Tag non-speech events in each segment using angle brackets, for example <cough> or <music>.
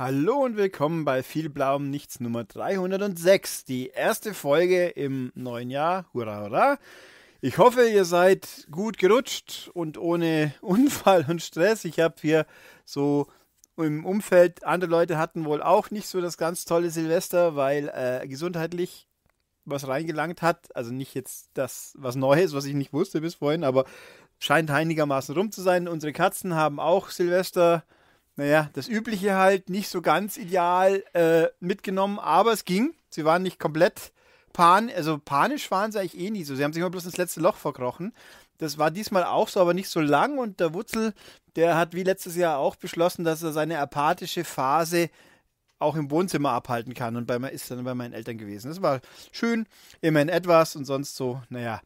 Hallo und willkommen bei Viel Blauem Nichts Nummer 306. Die erste Folge im neuen Jahr. Hurra, hurra. Ich hoffe, ihr seid gut gerutscht und ohne <laughs> Unfall und Stress. Ich habe hier so im Umfeld, andere Leute hatten wohl auch nicht so das ganz tolle Silvester, weil äh, gesundheitlich was reingelangt hat. Also nicht jetzt das, was Neues, was ich nicht wusste bis vorhin, aber scheint einigermaßen rum zu sein. Unsere Katzen haben auch Silvester naja, das Übliche halt nicht so ganz ideal äh, mitgenommen, aber es ging. Sie waren nicht komplett pan, also panisch waren sie eigentlich eh nie so. Sie haben sich immer bloß ins letzte Loch verkrochen. Das war diesmal auch so, aber nicht so lang. Und der Wutzel, der hat wie letztes Jahr auch beschlossen, dass er seine apathische Phase auch im Wohnzimmer abhalten kann und bei, ist dann bei meinen Eltern gewesen. Das war schön, immerhin etwas und sonst so, naja.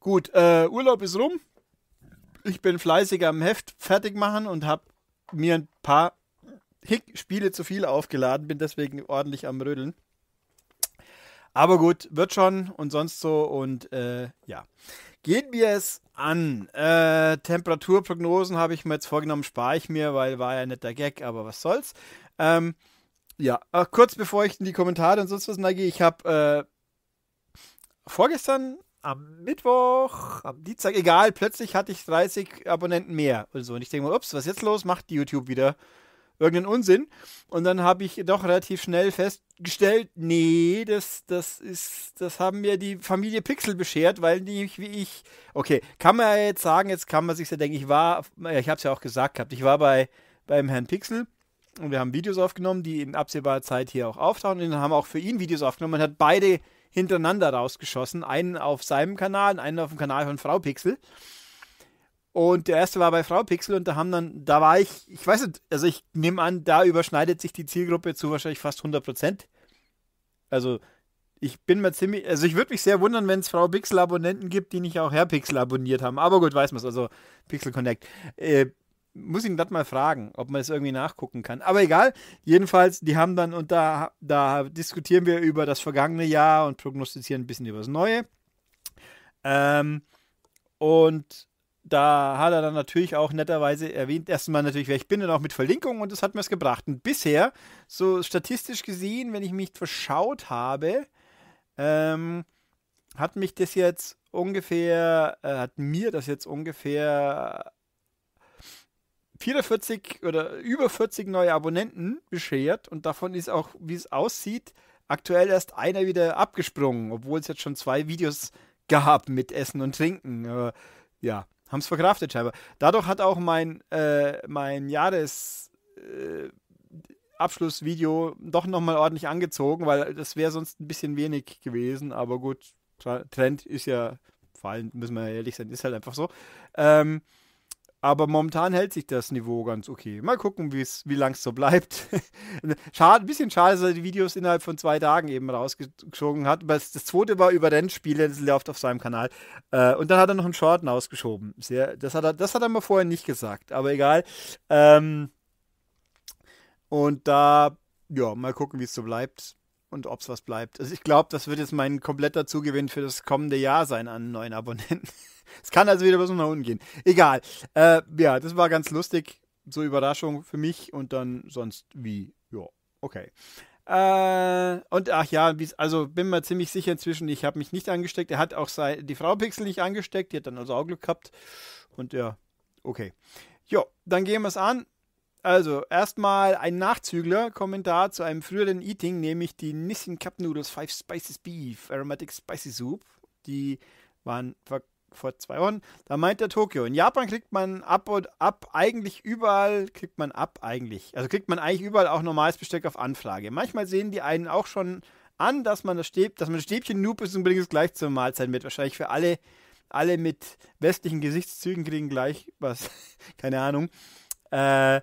Gut, äh, Urlaub ist rum. Ich bin fleißig am Heft fertig machen und habe mir ein paar Hick-Spiele zu viel aufgeladen, bin deswegen ordentlich am Rödeln. Aber gut, wird schon und sonst so und äh, ja. Gehen wir es an. Äh, Temperaturprognosen habe ich mir jetzt vorgenommen, spare ich mir, weil war ja netter Gag, aber was soll's. Ähm, ja, äh, kurz bevor ich in die Kommentare und sonst was neige, ich habe äh, vorgestern am Mittwoch, am Dienstag, egal, plötzlich hatte ich 30 Abonnenten mehr oder so. Und ich denke mal, ups, was ist jetzt los? Macht YouTube wieder irgendeinen Unsinn. Und dann habe ich doch relativ schnell festgestellt, nee, das, das ist, das haben mir die Familie Pixel beschert, weil nicht wie ich. Okay, kann man ja jetzt sagen, jetzt kann man sich ja denken, ich war, ich habe es ja auch gesagt gehabt, ich war bei beim Herrn Pixel und wir haben Videos aufgenommen, die in absehbarer Zeit hier auch auftauchen und haben auch für ihn Videos aufgenommen und hat beide hintereinander rausgeschossen. Einen auf seinem Kanal und einen auf dem Kanal von Frau Pixel. Und der erste war bei Frau Pixel und da haben dann, da war ich, ich weiß nicht, also ich nehme an, da überschneidet sich die Zielgruppe zu wahrscheinlich fast 100 Prozent. Also ich bin mir ziemlich, also ich würde mich sehr wundern, wenn es Frau Pixel Abonnenten gibt, die nicht auch Herr Pixel abonniert haben. Aber gut, weiß man es, also Pixel Connect. Äh, muss ihn das mal fragen, ob man es irgendwie nachgucken kann. Aber egal, jedenfalls, die haben dann, und da, da diskutieren wir über das vergangene Jahr und prognostizieren ein bisschen über das neue. Ähm, und da hat er dann natürlich auch netterweise erwähnt, erstmal natürlich, wer ich bin und auch mit Verlinkungen und das hat mir es gebracht. Und bisher, so statistisch gesehen, wenn ich mich verschaut habe, ähm, hat mich das jetzt ungefähr, äh, hat mir das jetzt ungefähr 44 oder über 40 neue Abonnenten beschert und davon ist auch, wie es aussieht, aktuell erst einer wieder abgesprungen, obwohl es jetzt schon zwei Videos gab mit Essen und Trinken. Aber, äh, ja, haben es verkraftet scheinbar. Dadurch hat auch mein, äh, mein Jahresabschlussvideo äh, doch nochmal ordentlich angezogen, weil das wäre sonst ein bisschen wenig gewesen, aber gut, Trend ist ja, vor allem müssen wir ehrlich sein, ist halt einfach so. Ähm, aber momentan hält sich das Niveau ganz okay. Mal gucken, wie lang es so bleibt. <laughs> schade, ein bisschen schade, dass er die Videos innerhalb von zwei Tagen eben rausgeschoben hat. das, das zweite war über Rennspiele, das läuft auf seinem Kanal. Äh, und dann hat er noch einen Shorten ausgeschoben. Sehr, das, hat er, das hat er mir vorher nicht gesagt, aber egal. Ähm, und da, ja, mal gucken, wie es so bleibt und ob es was bleibt. Also ich glaube, das wird jetzt mein kompletter Zugewinn für das kommende Jahr sein an neuen Abonnenten. <laughs> es kann also wieder was nach unten gehen. Egal. Äh, ja, das war ganz lustig. So Überraschung für mich und dann sonst wie. Ja, okay. Äh, und ach ja, also bin mir ziemlich sicher inzwischen, ich habe mich nicht angesteckt. Er hat auch die Frau Pixel nicht angesteckt, die hat dann also auch Glück gehabt. Und ja, okay. Jo, dann gehen wir es an. Also, erstmal ein Nachzügler-Kommentar zu einem früheren Eating, nämlich die Nissin Cup Noodles Five Spices Beef Aromatic Spicy Soup. Die waren vor zwei Wochen. Da meint der Tokio, in Japan kriegt man ab und ab eigentlich überall, kriegt man ab eigentlich. Also kriegt man eigentlich überall auch normales Besteck auf Anfrage. Manchmal sehen die einen auch schon an, dass man das, Stäb, dass man das Stäbchen Noob ist und bringt es gleich zur Mahlzeit mit. Wahrscheinlich für alle, alle mit westlichen Gesichtszügen kriegen gleich was. <laughs> Keine Ahnung. Äh,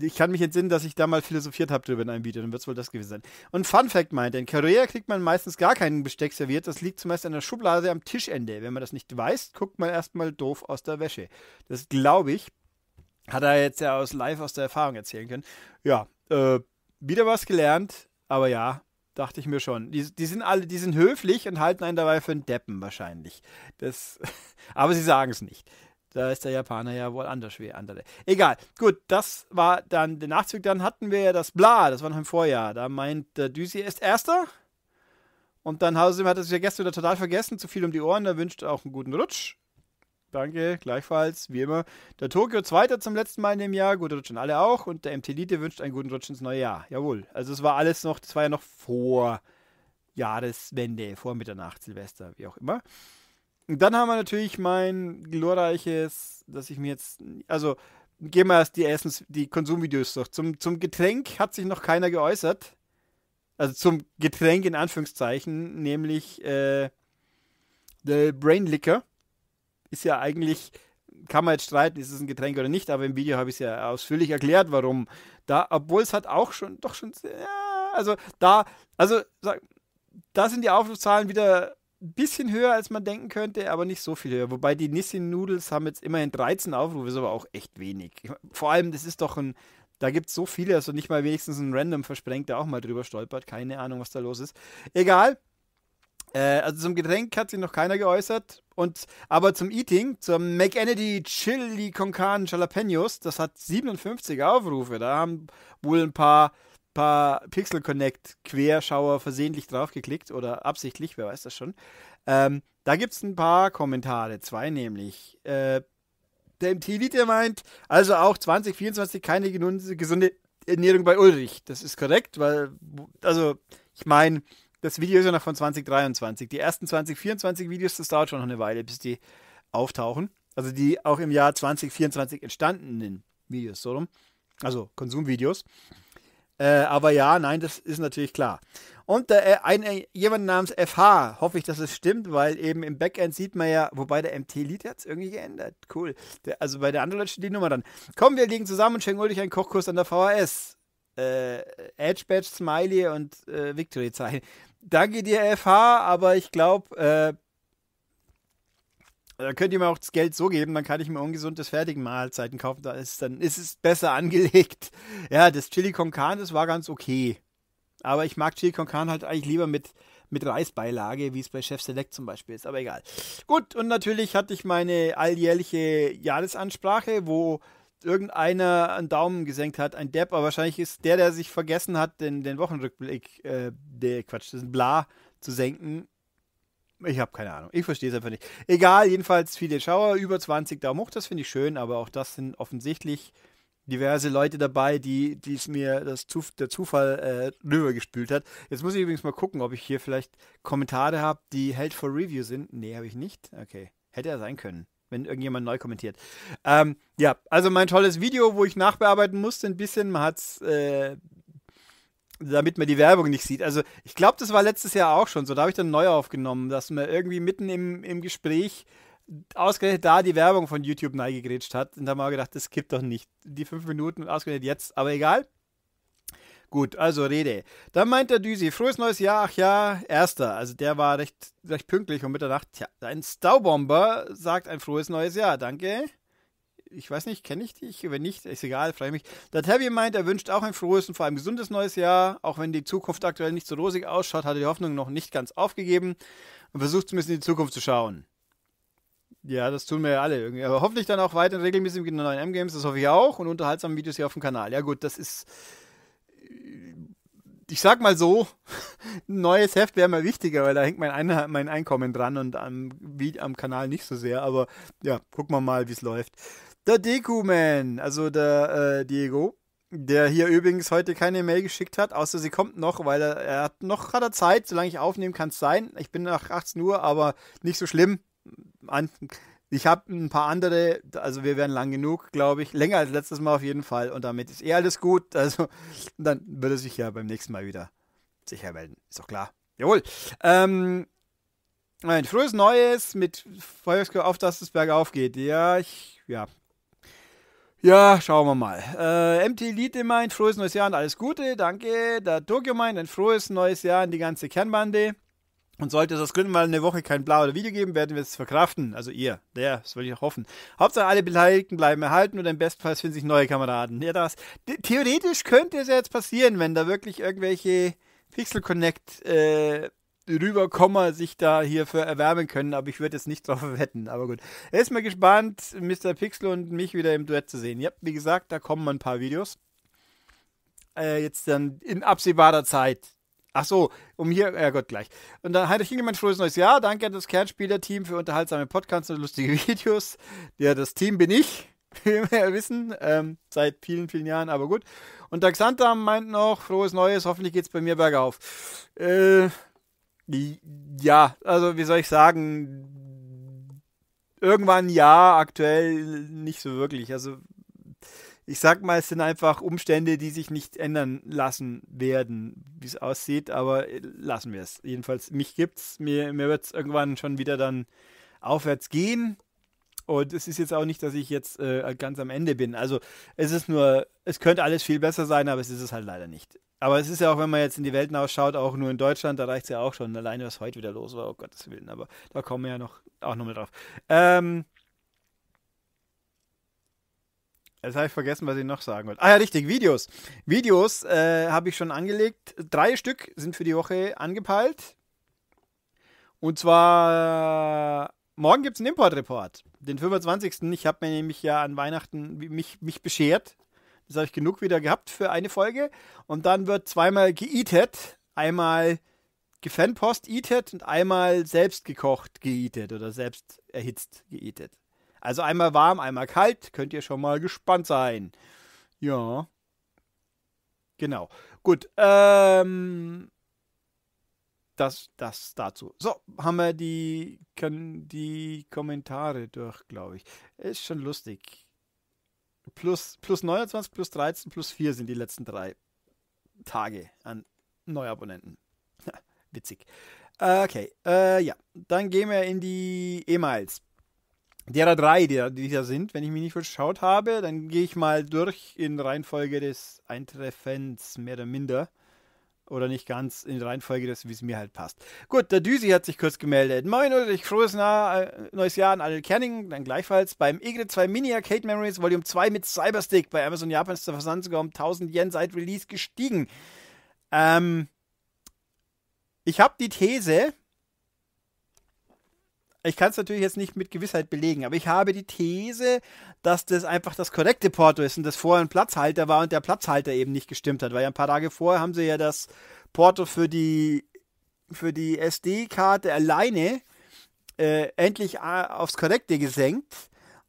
ich kann mich entsinnen, dass ich da mal philosophiert habe drüber in einem Video, dann wird es wohl das gewesen sein. Und Fun Fact meint, in Korea kriegt man meistens gar keinen Besteck serviert, das liegt zumeist an der Schublade am Tischende. Wenn man das nicht weiß, guckt man erstmal doof aus der Wäsche. Das glaube ich, hat er jetzt ja aus live aus der Erfahrung erzählen können. Ja, äh, wieder was gelernt, aber ja, dachte ich mir schon. Die, die, sind alle, die sind höflich und halten einen dabei für einen Deppen wahrscheinlich. Das, <laughs> aber sie sagen es nicht. Da ist der Japaner ja wohl anders wie andere. Egal. Gut, das war dann der Nachzug. Dann hatten wir ja das Bla, das war noch im Vorjahr. Da meint der äh, Düsi erst Erster. Und dann hat er sich ja gestern wieder total vergessen. Zu viel um die Ohren. Da wünscht auch einen guten Rutsch. Danke, gleichfalls, wie immer. Der Tokio Zweiter zum letzten Mal in dem Jahr, guten Rutsch an alle auch. Und der MT-Lite wünscht einen guten Rutsch ins neue Jahr. Jawohl. Also es war alles noch, das war ja noch vor Jahreswende, vor Mitternacht, Silvester, wie auch immer. Dann haben wir natürlich mein glorreiches, dass ich mir jetzt, also gehen wir erst die erstens die Konsumvideos durch. Zum, zum Getränk hat sich noch keiner geäußert. Also zum Getränk in Anführungszeichen, nämlich äh, The Brain Liquor. Ist ja eigentlich, kann man jetzt streiten, ist es ein Getränk oder nicht, aber im Video habe ich es ja ausführlich erklärt, warum. Da, obwohl es hat auch schon, doch schon, ja, also da, also da sind die Aufrufzahlen wieder ein bisschen höher, als man denken könnte, aber nicht so viel höher. Wobei die Nissin Noodles haben jetzt immerhin 13 Aufrufe, ist aber auch echt wenig. Vor allem, das ist doch ein, da gibt es so viele, also nicht mal wenigstens ein Random versprengt, der auch mal drüber stolpert. Keine Ahnung, was da los ist. Egal. Äh, also zum Getränk hat sich noch keiner geäußert. Und, aber zum Eating, zum McEnedy Chili Con Carne Jalapenos, das hat 57 Aufrufe. Da haben wohl ein paar paar Pixel Connect Querschauer versehentlich draufgeklickt oder absichtlich, wer weiß das schon. Ähm, da gibt es ein paar Kommentare, zwei nämlich. Äh, der MT Elite meint, also auch 2024 keine gesunde Ernährung bei Ulrich. Das ist korrekt, weil, also, ich meine, das Video ist ja noch von 2023. Die ersten 2024 Videos, das dauert schon noch eine Weile, bis die auftauchen. Also die auch im Jahr 2024 entstandenen Videos, so rum. Also Konsumvideos. Äh, aber ja, nein, das ist natürlich klar. Und äh, ein, äh, jemand namens FH, hoffe ich, dass es stimmt, weil eben im Backend sieht man ja, wobei der MT-Lied hat es irgendwie geändert. Cool. Der, also bei der anderen Leute steht die Nummer dann. Komm, wir liegen zusammen und schenken euch einen Kochkurs an der VHS. Äh, Edge, Badge, Smiley und äh, Victory-Zeichen. Danke dir, FH, aber ich glaube, äh, da könnt ihr mir auch das Geld so geben, dann kann ich mir ungesundes Fertigmahlzeiten kaufen. Da ist, dann ist es besser <laughs> angelegt. Ja, das Chili con Carne, das war ganz okay. Aber ich mag Chili con Carne halt eigentlich lieber mit, mit Reisbeilage, wie es bei Chef Select zum Beispiel ist. Aber egal. Gut, und natürlich hatte ich meine alljährliche Jahresansprache, wo irgendeiner einen Daumen gesenkt hat, ein Depp, aber wahrscheinlich ist der, der sich vergessen hat, den, den Wochenrückblick, äh, der Quatsch, das ist ein Bla zu senken, ich habe keine Ahnung. Ich verstehe es einfach nicht. Egal, jedenfalls viele Schauer, über 20 Daumen hoch, das finde ich schön, aber auch das sind offensichtlich diverse Leute dabei, die es mir das Zuf der Zufall äh, rübergespült hat. Jetzt muss ich übrigens mal gucken, ob ich hier vielleicht Kommentare habe, die Held for Review sind. Nee, habe ich nicht. Okay. Hätte er sein können, wenn irgendjemand neu kommentiert. Ähm, ja, also mein tolles Video, wo ich nachbearbeiten musste ein bisschen. Man hat es äh, damit man die Werbung nicht sieht. Also ich glaube, das war letztes Jahr auch schon so. Da habe ich dann neu aufgenommen, dass man irgendwie mitten im, im Gespräch ausgerechnet da die Werbung von YouTube neigegrätscht hat. Und da haben wir gedacht, das kippt doch nicht. Die fünf Minuten ausgerechnet jetzt, aber egal. Gut, also Rede. Dann meint der Düsi, frohes neues Jahr, ach ja, erster. Also der war recht, recht pünktlich um Mitternacht. Tja, ein Staubomber sagt ein frohes neues Jahr, danke ich weiß nicht, kenne ich dich? Wenn nicht, ist egal, freue mich. Der Terry meint, er wünscht auch ein frohes und vor allem gesundes neues Jahr. Auch wenn die Zukunft aktuell nicht so rosig ausschaut, hat er die Hoffnung noch nicht ganz aufgegeben und versucht zumindest in die Zukunft zu schauen. Ja, das tun wir ja alle irgendwie. Aber hoffentlich dann auch weiterhin regelmäßig mit den neuen M-Games, das hoffe ich auch. Und unterhaltsamen Videos hier auf dem Kanal. Ja, gut, das ist. Ich sag mal so, ein <laughs> neues Heft wäre mal wichtiger, weil da hängt mein, Ein mein Einkommen dran und am, wie, am Kanal nicht so sehr. Aber ja, gucken wir mal, wie es läuft. Der Deku-Man, also der äh, Diego, der hier übrigens heute keine Mail geschickt hat, außer sie kommt noch, weil er, er hat, noch gerade Zeit, solange ich aufnehmen kann es sein. Ich bin nach 18 Uhr, aber nicht so schlimm. ich habe ein paar andere, also wir werden lang genug, glaube ich. Länger als letztes Mal auf jeden Fall. Und damit ist eh alles gut. <laughs> Also dann würde sich ja beim nächsten Mal wieder sicher melden. Ist doch klar. Jawohl. Ähm, ein frühes Neues mit Feuerskur auf, dass es bergauf geht. Ja, ich, ja, ja, schauen wir mal. Äh, MT Elite meint, frohes neues Jahr und alles Gute. Danke. Der Tokio meint, ein frohes neues Jahr an die ganze Kernbande. Und sollte es aus Gründen mal eine Woche kein Blau oder Video geben, werden wir es verkraften. Also ihr, der, das würde ich auch hoffen. Hauptsache alle Beteiligten bleiben erhalten und im Bestfall finden sich neue Kameraden. Ja, das. Theoretisch könnte es ja jetzt passieren, wenn da wirklich irgendwelche Pixel Connect äh, rüberkommen, sich da hierfür für erwärmen können, aber ich würde jetzt nicht drauf <laughs> wetten. Aber gut. Erstmal gespannt, Mr. Pixel und mich wieder im Duett zu sehen. Ja, wie gesagt, da kommen ein paar Videos. Äh, jetzt dann in absehbarer Zeit. Ach so, um hier, ja Gott, gleich. Und dann Heinrich Hingemann, frohes neues Jahr. Danke an das Kernspielerteam für unterhaltsame Podcasts und lustige <laughs> Videos. Ja, das Team bin ich, <laughs> wie wir ja wissen, ähm, seit vielen, vielen Jahren, aber gut. Und Daxantam meint noch, frohes Neues, hoffentlich geht es bei mir bergauf. Äh, ja, also wie soll ich sagen, irgendwann ja, aktuell nicht so wirklich. Also ich sag mal, es sind einfach Umstände, die sich nicht ändern lassen werden, wie es aussieht, aber äh, lassen wir es. Jedenfalls, mich gibt's, mir, mir wird es irgendwann schon wieder dann aufwärts gehen. Und es ist jetzt auch nicht, dass ich jetzt äh, ganz am Ende bin. Also es ist nur, es könnte alles viel besser sein, aber es ist es halt leider nicht. Aber es ist ja auch, wenn man jetzt in die Welten ausschaut, auch nur in Deutschland, da reicht es ja auch schon. Alleine, was heute wieder los war, oh Gottes Willen. Aber da kommen wir ja noch, auch nochmal drauf. Ähm, Jetzt habe ich vergessen, was ich noch sagen wollte. Ah ja, richtig, Videos. Videos äh, habe ich schon angelegt. Drei Stück sind für die Woche angepeilt. Und zwar, morgen gibt es einen Import-Report den 25. Ich habe mir nämlich ja an Weihnachten mich, mich beschert. Das habe ich genug wieder gehabt für eine Folge. Und dann wird zweimal geeatet. Einmal Gefanpost eatet und einmal selbst gekocht geeatet oder selbst erhitzt geeatet. Also einmal warm, einmal kalt. Könnt ihr schon mal gespannt sein. Ja. Genau. Gut. Ähm, das, das dazu. So, haben wir die, können die Kommentare durch, glaube ich. Ist schon lustig. Plus, plus 29, plus 13, plus 4 sind die letzten drei Tage an Neuabonnenten. <laughs> Witzig. Okay, äh, ja. Dann gehen wir in die E-Mails. Derer drei, die, die da sind, wenn ich mich nicht verschaut habe, dann gehe ich mal durch in Reihenfolge des Eintreffens, mehr oder minder oder nicht ganz in der Reihenfolge, wie es mir halt passt. Gut, der Düsi hat sich kurz gemeldet. Moin oder ich frohes äh, neues Jahr an alle Kerning, dann gleichfalls beim EGRE 2 Mini Arcade Memories Volume 2 mit Cyberstick. Bei Amazon Japan ist der Versand sogar um 1000 Yen seit Release gestiegen. Ähm, ich habe die These, ich kann es natürlich jetzt nicht mit Gewissheit belegen, aber ich habe die These, dass das einfach das korrekte Porto ist und das vorher ein Platzhalter war und der Platzhalter eben nicht gestimmt hat, weil ja ein paar Tage vorher haben sie ja das Porto für die, für die SD-Karte alleine äh, endlich äh, aufs korrekte gesenkt.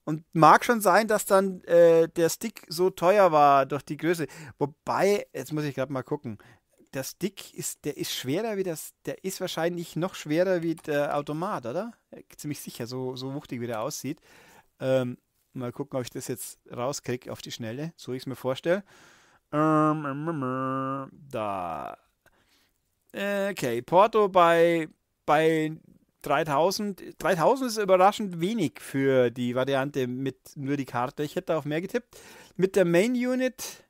Und mag schon sein, dass dann äh, der Stick so teuer war durch die Größe. Wobei, jetzt muss ich gerade mal gucken der Stick ist, der ist schwerer wie das, der ist wahrscheinlich noch schwerer wie der Automat, oder? Äh, ziemlich sicher, so, so wuchtig wie der aussieht. Ähm, mal gucken, ob ich das jetzt rauskriege auf die Schnelle, so ich es mir vorstelle. Ähm, ähm, ähm, ähm, da. Okay, Porto bei, bei 3000. 3000 ist überraschend wenig für die Variante mit nur die Karte. Ich hätte auf mehr getippt. Mit der Main Unit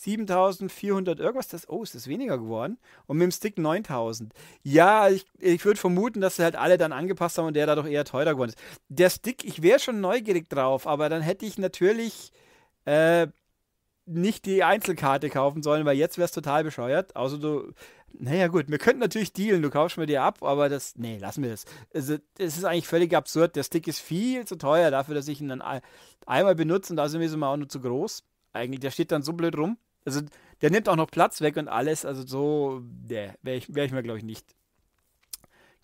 7400 irgendwas, das, oh, ist das weniger geworden? Und mit dem Stick 9000. Ja, ich, ich würde vermuten, dass sie halt alle dann angepasst haben und der dadurch eher teurer geworden ist. Der Stick, ich wäre schon neugierig drauf, aber dann hätte ich natürlich äh, nicht die Einzelkarte kaufen sollen, weil jetzt wäre es total bescheuert. Also du, naja gut, wir könnten natürlich dealen, du kaufst mir die ab, aber das, nee, lassen wir das. Also es ist eigentlich völlig absurd, der Stick ist viel zu teuer dafür, dass ich ihn dann einmal benutze und da sind wir so mal auch nur zu groß. Eigentlich, der steht dann so blöd rum. Also der nimmt auch noch Platz weg und alles. Also so nee, wäre ich, wär ich mir, glaube ich, nicht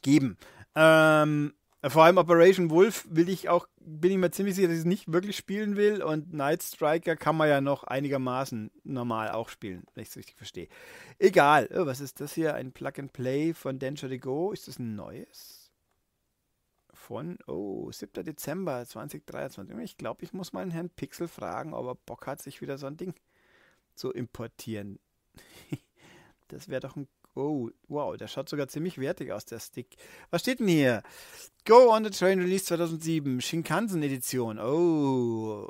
geben. Ähm, vor allem Operation Wolf will ich auch, bin ich mir ziemlich sicher, dass ich es nicht wirklich spielen will. Und Night Striker kann man ja noch einigermaßen normal auch spielen, wenn ich es richtig verstehe. Egal. Oh, was ist das hier? Ein Plug and Play von Danger to Go. Ist das ein neues? Von, oh, 7. Dezember 2023. Ich glaube, ich muss mal Herrn Pixel fragen, ob er Bock hat, sich wieder so ein Ding zu importieren. <laughs> das wäre doch ein. Oh, wow, der schaut sogar ziemlich wertig aus, der Stick. Was steht denn hier? Go on the Train Release 2007, Shinkansen Edition. Oh.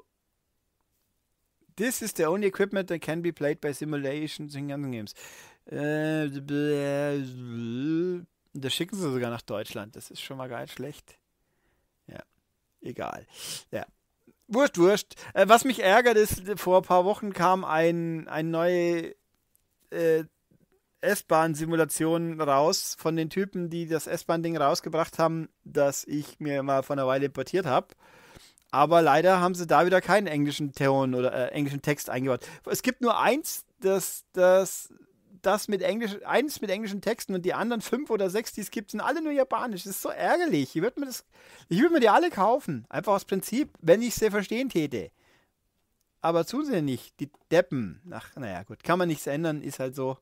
This is the only equipment that can be played by simulation Shinkansen Games. Äh, das schicken sie sogar nach Deutschland. Das ist schon mal gar nicht schlecht. Ja, egal. Ja, Wurscht, wurscht. Äh, was mich ärgert ist, vor ein paar Wochen kam ein, ein neue äh, S-Bahn-Simulation raus von den Typen, die das S-Bahn-Ding rausgebracht haben, das ich mir mal vor einer Weile importiert habe. Aber leider haben sie da wieder keinen englischen Ton oder äh, englischen Text eingebaut. Es gibt nur eins, das, das das mit Englisch, eins mit englischen Texten und die anderen fünf oder sechs, die es gibt, sind alle nur japanisch. Das ist so ärgerlich. Ich würde mir, würd mir die alle kaufen. Einfach aus Prinzip, wenn ich sie verstehen täte. Aber zusehen nicht. Die Deppen. Ach, naja, gut. Kann man nichts ändern. Ist halt so.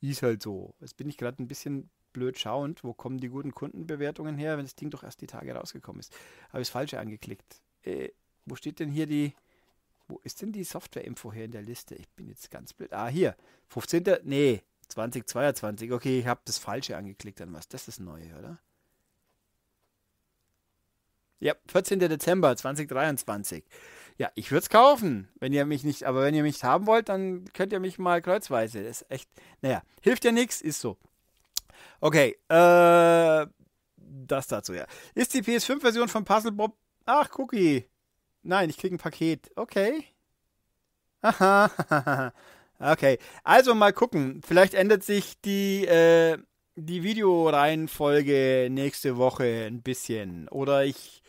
Ist halt so. Jetzt bin ich gerade ein bisschen blöd schauend. Wo kommen die guten Kundenbewertungen her, wenn das Ding doch erst die Tage rausgekommen ist? Habe ich das Falsche angeklickt. Äh, wo steht denn hier die. Wo ist denn die Software-Info hier in der Liste? Ich bin jetzt ganz blöd. Ah, hier. 15. Nee, 2022. Okay, ich habe das Falsche angeklickt. Dann was? Das ist neu, oder? Ja, 14. Dezember 2023. Ja, ich würde es kaufen, wenn ihr mich nicht, aber wenn ihr mich haben wollt, dann könnt ihr mich mal kreuzweise. Das ist echt, naja, hilft ja nichts, ist so. Okay, äh, das dazu, ja. Ist die PS5-Version von Puzzle Bob, ach, Cookie, Nein, ich kriege ein Paket. Okay. Aha. <laughs> okay. Also mal gucken. Vielleicht ändert sich die, äh, die Videoreihenfolge nächste Woche ein bisschen. Oder ich.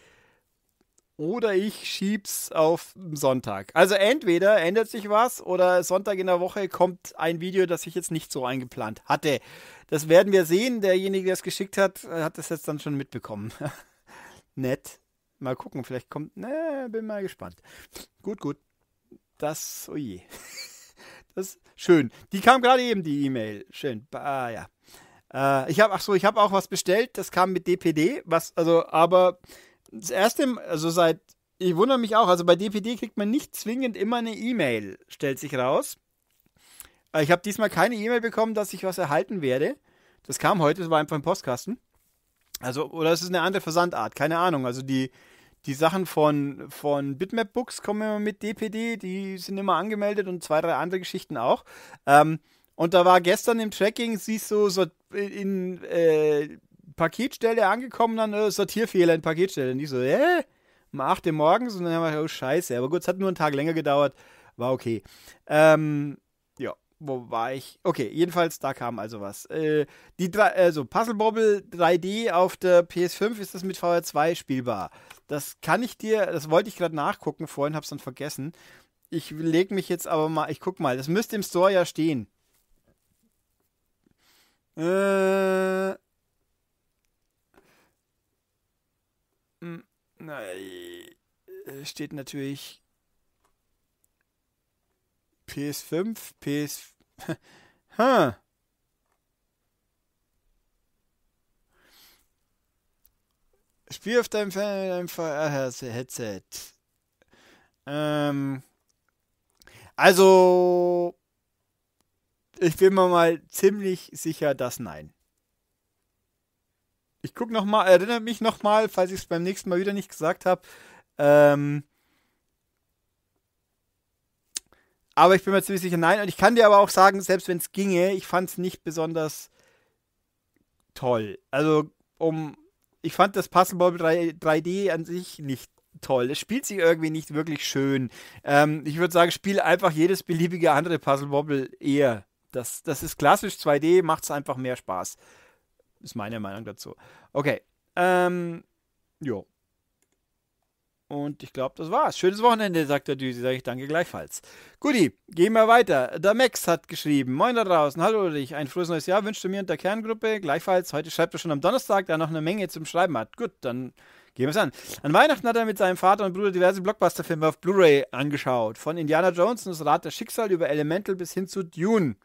Oder ich schieb's auf Sonntag. Also entweder ändert sich was oder Sonntag in der Woche kommt ein Video, das ich jetzt nicht so eingeplant hatte. Das werden wir sehen. Derjenige, der es geschickt hat, äh, hat das jetzt dann schon mitbekommen. <laughs> Nett. Mal gucken, vielleicht kommt. Ne, bin mal gespannt. Gut, gut. Das, oh je. <laughs> Das schön. Die kam gerade eben, die E-Mail. Schön. Ah, ja. Äh, ich habe, ach so, ich habe auch was bestellt. Das kam mit DPD. Was, also, aber das erste, also seit, ich wundere mich auch, also bei DPD kriegt man nicht zwingend immer eine E-Mail, stellt sich raus. Äh, ich habe diesmal keine E-Mail bekommen, dass ich was erhalten werde. Das kam heute, das war einfach im Postkasten. Also, oder es ist eine andere Versandart, keine Ahnung. Also die, die Sachen von, von Bitmap Books kommen immer mit DPD, die sind immer angemeldet und zwei, drei andere Geschichten auch. Ähm, und da war gestern im Tracking, siehst du, so in äh, Paketstelle angekommen, dann äh, Sortierfehler in Paketstelle. Und ich so, äh, um 8 Uhr morgens. Und dann haben wir, oh scheiße. Aber gut, es hat nur einen Tag länger gedauert. War okay. Ähm, wo war ich? Okay, jedenfalls, da kam also was. Äh, die drei, also Puzzle Bobble 3D auf der PS5 ist das mit VR2 spielbar. Das kann ich dir, das wollte ich gerade nachgucken, vorhin hab's dann vergessen. Ich lege mich jetzt aber mal, ich guck mal, das müsste im Store ja stehen. Äh. Hm, Nein. Äh, steht natürlich PS5, PS. <laughs> Huh. Spiel auf deinem, deinem VR-Headset. Ah, ähm, also, ich bin mir mal ziemlich sicher, dass nein. Ich guck noch mal, erinnere mich noch mal, falls ich es beim nächsten Mal wieder nicht gesagt habe. Ähm, Aber ich bin mir ziemlich sicher, nein. Und ich kann dir aber auch sagen, selbst wenn es ginge, ich fand es nicht besonders toll. Also, um. Ich fand das Puzzleball 3D an sich nicht toll. Es spielt sich irgendwie nicht wirklich schön. Ähm, ich würde sagen, spiel einfach jedes beliebige andere Puzzle Bobble eher. Das, das ist klassisch 2D, macht es einfach mehr Spaß. Ist meine Meinung dazu. Okay. Ähm, jo. Und ich glaube, das war's. Schönes Wochenende, sagt der Düsi. Sage ich danke gleichfalls. Guti, gehen wir weiter. Der Max hat geschrieben: Moin da draußen, hallo dich. Ein frohes neues Jahr wünschte mir und der Kerngruppe. Gleichfalls, heute schreibt er schon am Donnerstag, der noch eine Menge zum Schreiben hat. Gut, dann gehen wir es an. An Weihnachten hat er mit seinem Vater und Bruder diverse Blockbuster-Filme auf Blu-ray angeschaut. Von Indiana Jones und das Rad der Schicksal über Elemental bis hin zu Dune.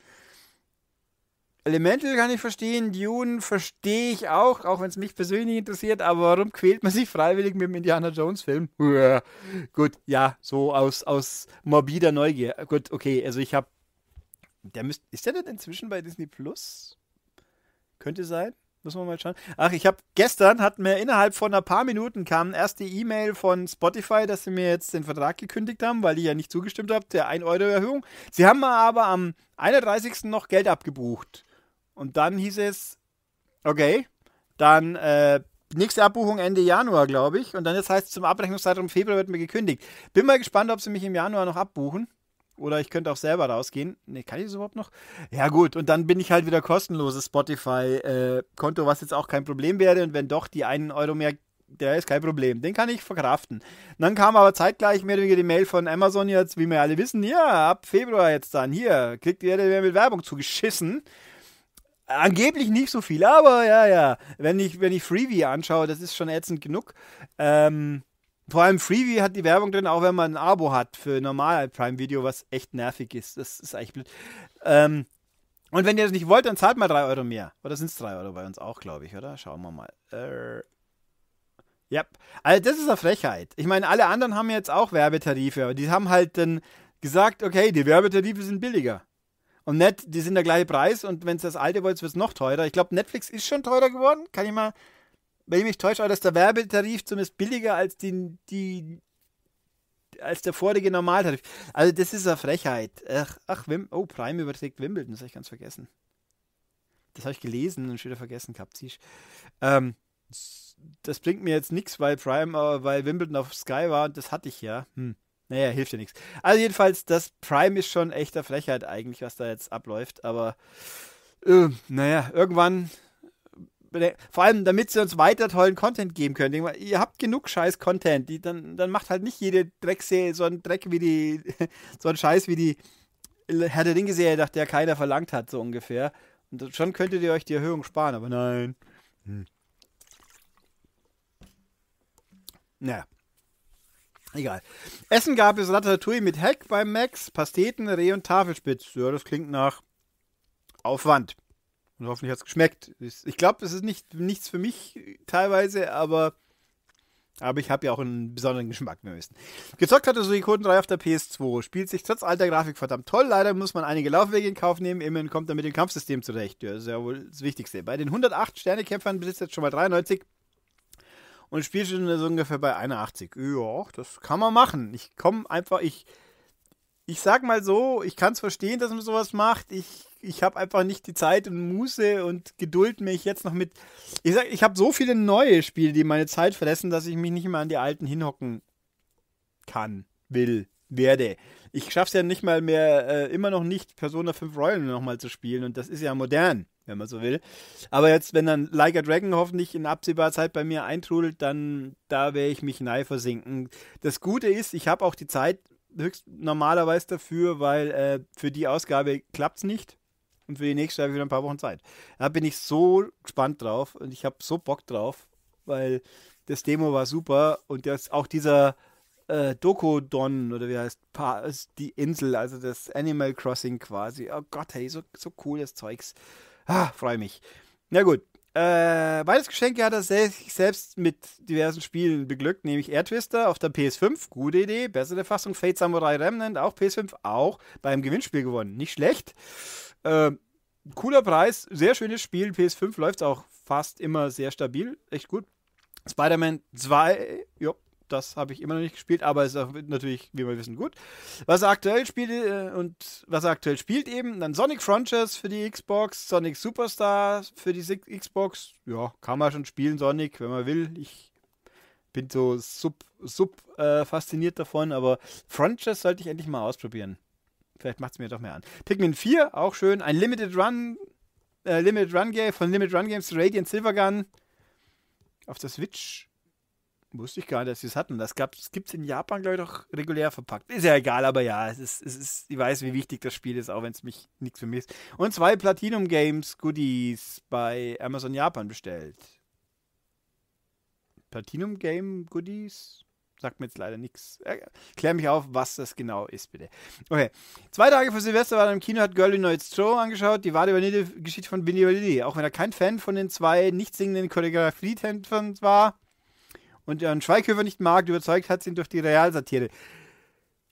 Elemental kann ich verstehen, Dune verstehe ich auch, auch wenn es mich persönlich interessiert, aber warum quält man sich freiwillig mit dem Indiana Jones-Film? Gut, ja, so aus, aus morbider Neugier. Gut, okay, also ich habe. Der müsst, ist der denn inzwischen bei Disney Plus? Könnte sein. Müssen wir mal schauen. Ach, ich habe gestern, hat mir innerhalb von ein paar Minuten kam erst die E-Mail von Spotify, dass sie mir jetzt den Vertrag gekündigt haben, weil ich ja nicht zugestimmt habe, der 1-Euro-Erhöhung. Sie haben mir aber am 31. noch Geld abgebucht. Und dann hieß es, okay, dann äh, nächste Abbuchung Ende Januar, glaube ich. Und dann jetzt heißt es, zum Abrechnungszeitraum Februar wird mir gekündigt. Bin mal gespannt, ob sie mich im Januar noch abbuchen. Oder ich könnte auch selber rausgehen. Ne, kann ich das überhaupt noch? Ja, gut. Und dann bin ich halt wieder kostenloses Spotify-Konto, äh, was jetzt auch kein Problem wäre. Und wenn doch, die einen Euro mehr, der ist kein Problem. Den kann ich verkraften. Und dann kam aber zeitgleich mehr oder weniger die Mail von Amazon jetzt, wie wir alle wissen. Ja, ab Februar jetzt dann. Hier, kriegt ihr mit Werbung zugeschissen. Angeblich nicht so viel, aber ja, ja. Wenn ich, wenn ich Freebie anschaue, das ist schon ätzend genug. Ähm, vor allem Freebie hat die Werbung drin, auch wenn man ein Abo hat für normal Prime Video, was echt nervig ist. Das ist eigentlich blöd. Ähm, und wenn ihr das nicht wollt, dann zahlt mal 3 Euro mehr. Oder sind es 3 Euro bei uns auch, glaube ich, oder? Schauen wir mal. Äh, ja, also das ist eine Frechheit. Ich meine, alle anderen haben jetzt auch Werbetarife, aber die haben halt dann gesagt, okay, die Werbetarife sind billiger. Und nett, die sind der gleiche Preis und wenn es das alte wollt, wird es noch teurer. Ich glaube, Netflix ist schon teurer geworden. Kann ich mal, wenn ich mich täusche, aber ist der Werbetarif zumindest billiger als die, die als der vorige Normaltarif. Also das ist eine Frechheit. Ach, ach Wim oh, Prime überträgt Wimbledon, das habe ich ganz vergessen. Das habe ich gelesen und schon wieder vergessen gehabt. Ähm, das bringt mir jetzt nichts, weil Prime, äh, weil Wimbledon auf Sky war und das hatte ich ja. Hm. Naja, hilft ja nichts. Also jedenfalls, das Prime ist schon echter Frechheit eigentlich, was da jetzt abläuft. Aber äh, naja, irgendwann äh, vor allem, damit sie uns weiter tollen Content geben können. Mal, ihr habt genug scheiß Content. Die, dann, dann macht halt nicht jede Dreckserie so einen Dreck wie die, <laughs> so einen Scheiß wie die äh, Herr der Ringe-Serie, nach der keiner verlangt hat, so ungefähr. Und schon könntet ihr euch die Erhöhung sparen, aber nein. Hm. Naja. Egal. Essen gab es Ratatouille mit Heck beim Max, Pasteten, Reh und Tafelspitz. Ja, das klingt nach Aufwand. Und hoffentlich hat es geschmeckt. Ich glaube, es ist nicht, nichts für mich teilweise, aber, aber ich habe ja auch einen besonderen Geschmack, wir wissen. Gezockt hatte Suikoden 3 auf der PS2. Spielt sich trotz alter Grafik verdammt toll. Leider muss man einige Laufwege in Kauf nehmen. Immerhin kommt er mit dem Kampfsystem zurecht. Ja, das ist ja wohl das Wichtigste. Bei den 108 Sternekämpfern besitzt jetzt schon mal 93 und Spielstunde so ungefähr bei 81. Ja, das kann man machen. Ich komme einfach, ich, ich sag mal so, ich kann es verstehen, dass man sowas macht. Ich, ich habe einfach nicht die Zeit und Muße und Geduld, mich jetzt noch mit. Ich sag, ich habe so viele neue Spiele, die meine Zeit verlassen, dass ich mich nicht mehr an die alten hinhocken kann, will, werde. Ich schaff's ja nicht mal mehr, äh, immer noch nicht, Persona 5 Royal nochmal zu spielen und das ist ja modern wenn man so will. Aber jetzt, wenn dann Like a Dragon hoffentlich in absehbarer Zeit bei mir eintrudelt, dann da werde ich mich neu versinken. Das Gute ist, ich habe auch die Zeit höchst normalerweise dafür, weil äh, für die Ausgabe klappt es nicht. Und für die nächste habe ich wieder ein paar Wochen Zeit. Da bin ich so gespannt drauf und ich habe so Bock drauf, weil das Demo war super und das, auch dieser äh, Dokodon oder wie heißt pa die Insel, also das Animal Crossing quasi. Oh Gott, hey, so, so cooles Zeugs. Ah, freue mich. Na gut. Äh, beides Geschenke hat er sich selbst mit diversen Spielen beglückt, nämlich Air Twister auf der PS5, gute Idee, bessere Fassung, Fate Samurai Remnant, auch PS5, auch beim Gewinnspiel gewonnen, nicht schlecht. Äh, cooler Preis, sehr schönes Spiel, PS5 läuft auch fast immer sehr stabil, echt gut. Spider-Man 2, jo, das habe ich immer noch nicht gespielt, aber ist natürlich, wie wir wissen, gut. Was er aktuell spielt äh, und was er aktuell spielt eben, dann Sonic Frontiers für die Xbox, Sonic Superstars für die Xbox. Ja, kann man schon spielen, Sonic, wenn man will. Ich bin so sub, sub äh, fasziniert davon, aber Frontiers sollte ich endlich mal ausprobieren. Vielleicht macht es mir doch mehr an. Pikmin 4, auch schön. Ein Limited Run, äh, Limited Run Game von Limited Run Games Radiant Silver Gun. auf der Switch. Wusste ich gar nicht, dass sie es hatten. Das, das gibt es in Japan, glaube ich, doch regulär verpackt. Ist ja egal, aber ja, es ist, es ist, ich weiß, wie wichtig das Spiel ist, auch wenn es mich nichts für mich ist. Und zwei Platinum Games Goodies bei Amazon Japan bestellt. Platinum Game Goodies? Sagt mir jetzt leider nichts. Äh, klär mich auf, was das genau ist, bitte. Okay. Zwei Tage vor Silvester war er im Kino, hat Girl in It's Show angeschaut, die war die Geschichte von Billy Vanille. Auch wenn er kein Fan von den zwei nicht singenden Choreografietänzern war, und Jan Schweighöfer nicht mag, überzeugt hat sie ihn durch die Realsatire.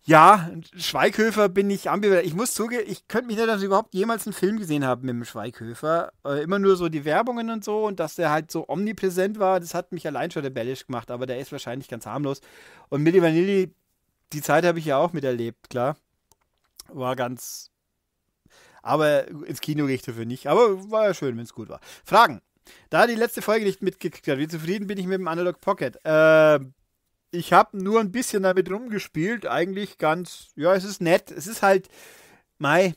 Ja, Schweighöfer bin ich ambivalent. Ich muss zugeben, ich könnte mich nicht, dass ich überhaupt jemals einen Film gesehen habe mit dem Schweighöfer. Äh, immer nur so die Werbungen und so und dass der halt so omnipräsent war, das hat mich allein schon rebellisch gemacht, aber der ist wahrscheinlich ganz harmlos. Und Milli Vanilli, die Zeit habe ich ja auch miterlebt, klar. War ganz. Aber ins Kino gehe ich dafür nicht. Aber war ja schön, wenn es gut war. Fragen. Da die letzte Folge nicht mitgekriegt hat, wie zufrieden bin ich mit dem Analog Pocket? Äh, ich habe nur ein bisschen damit rumgespielt. Eigentlich ganz, ja, es ist nett. Es ist halt, mei,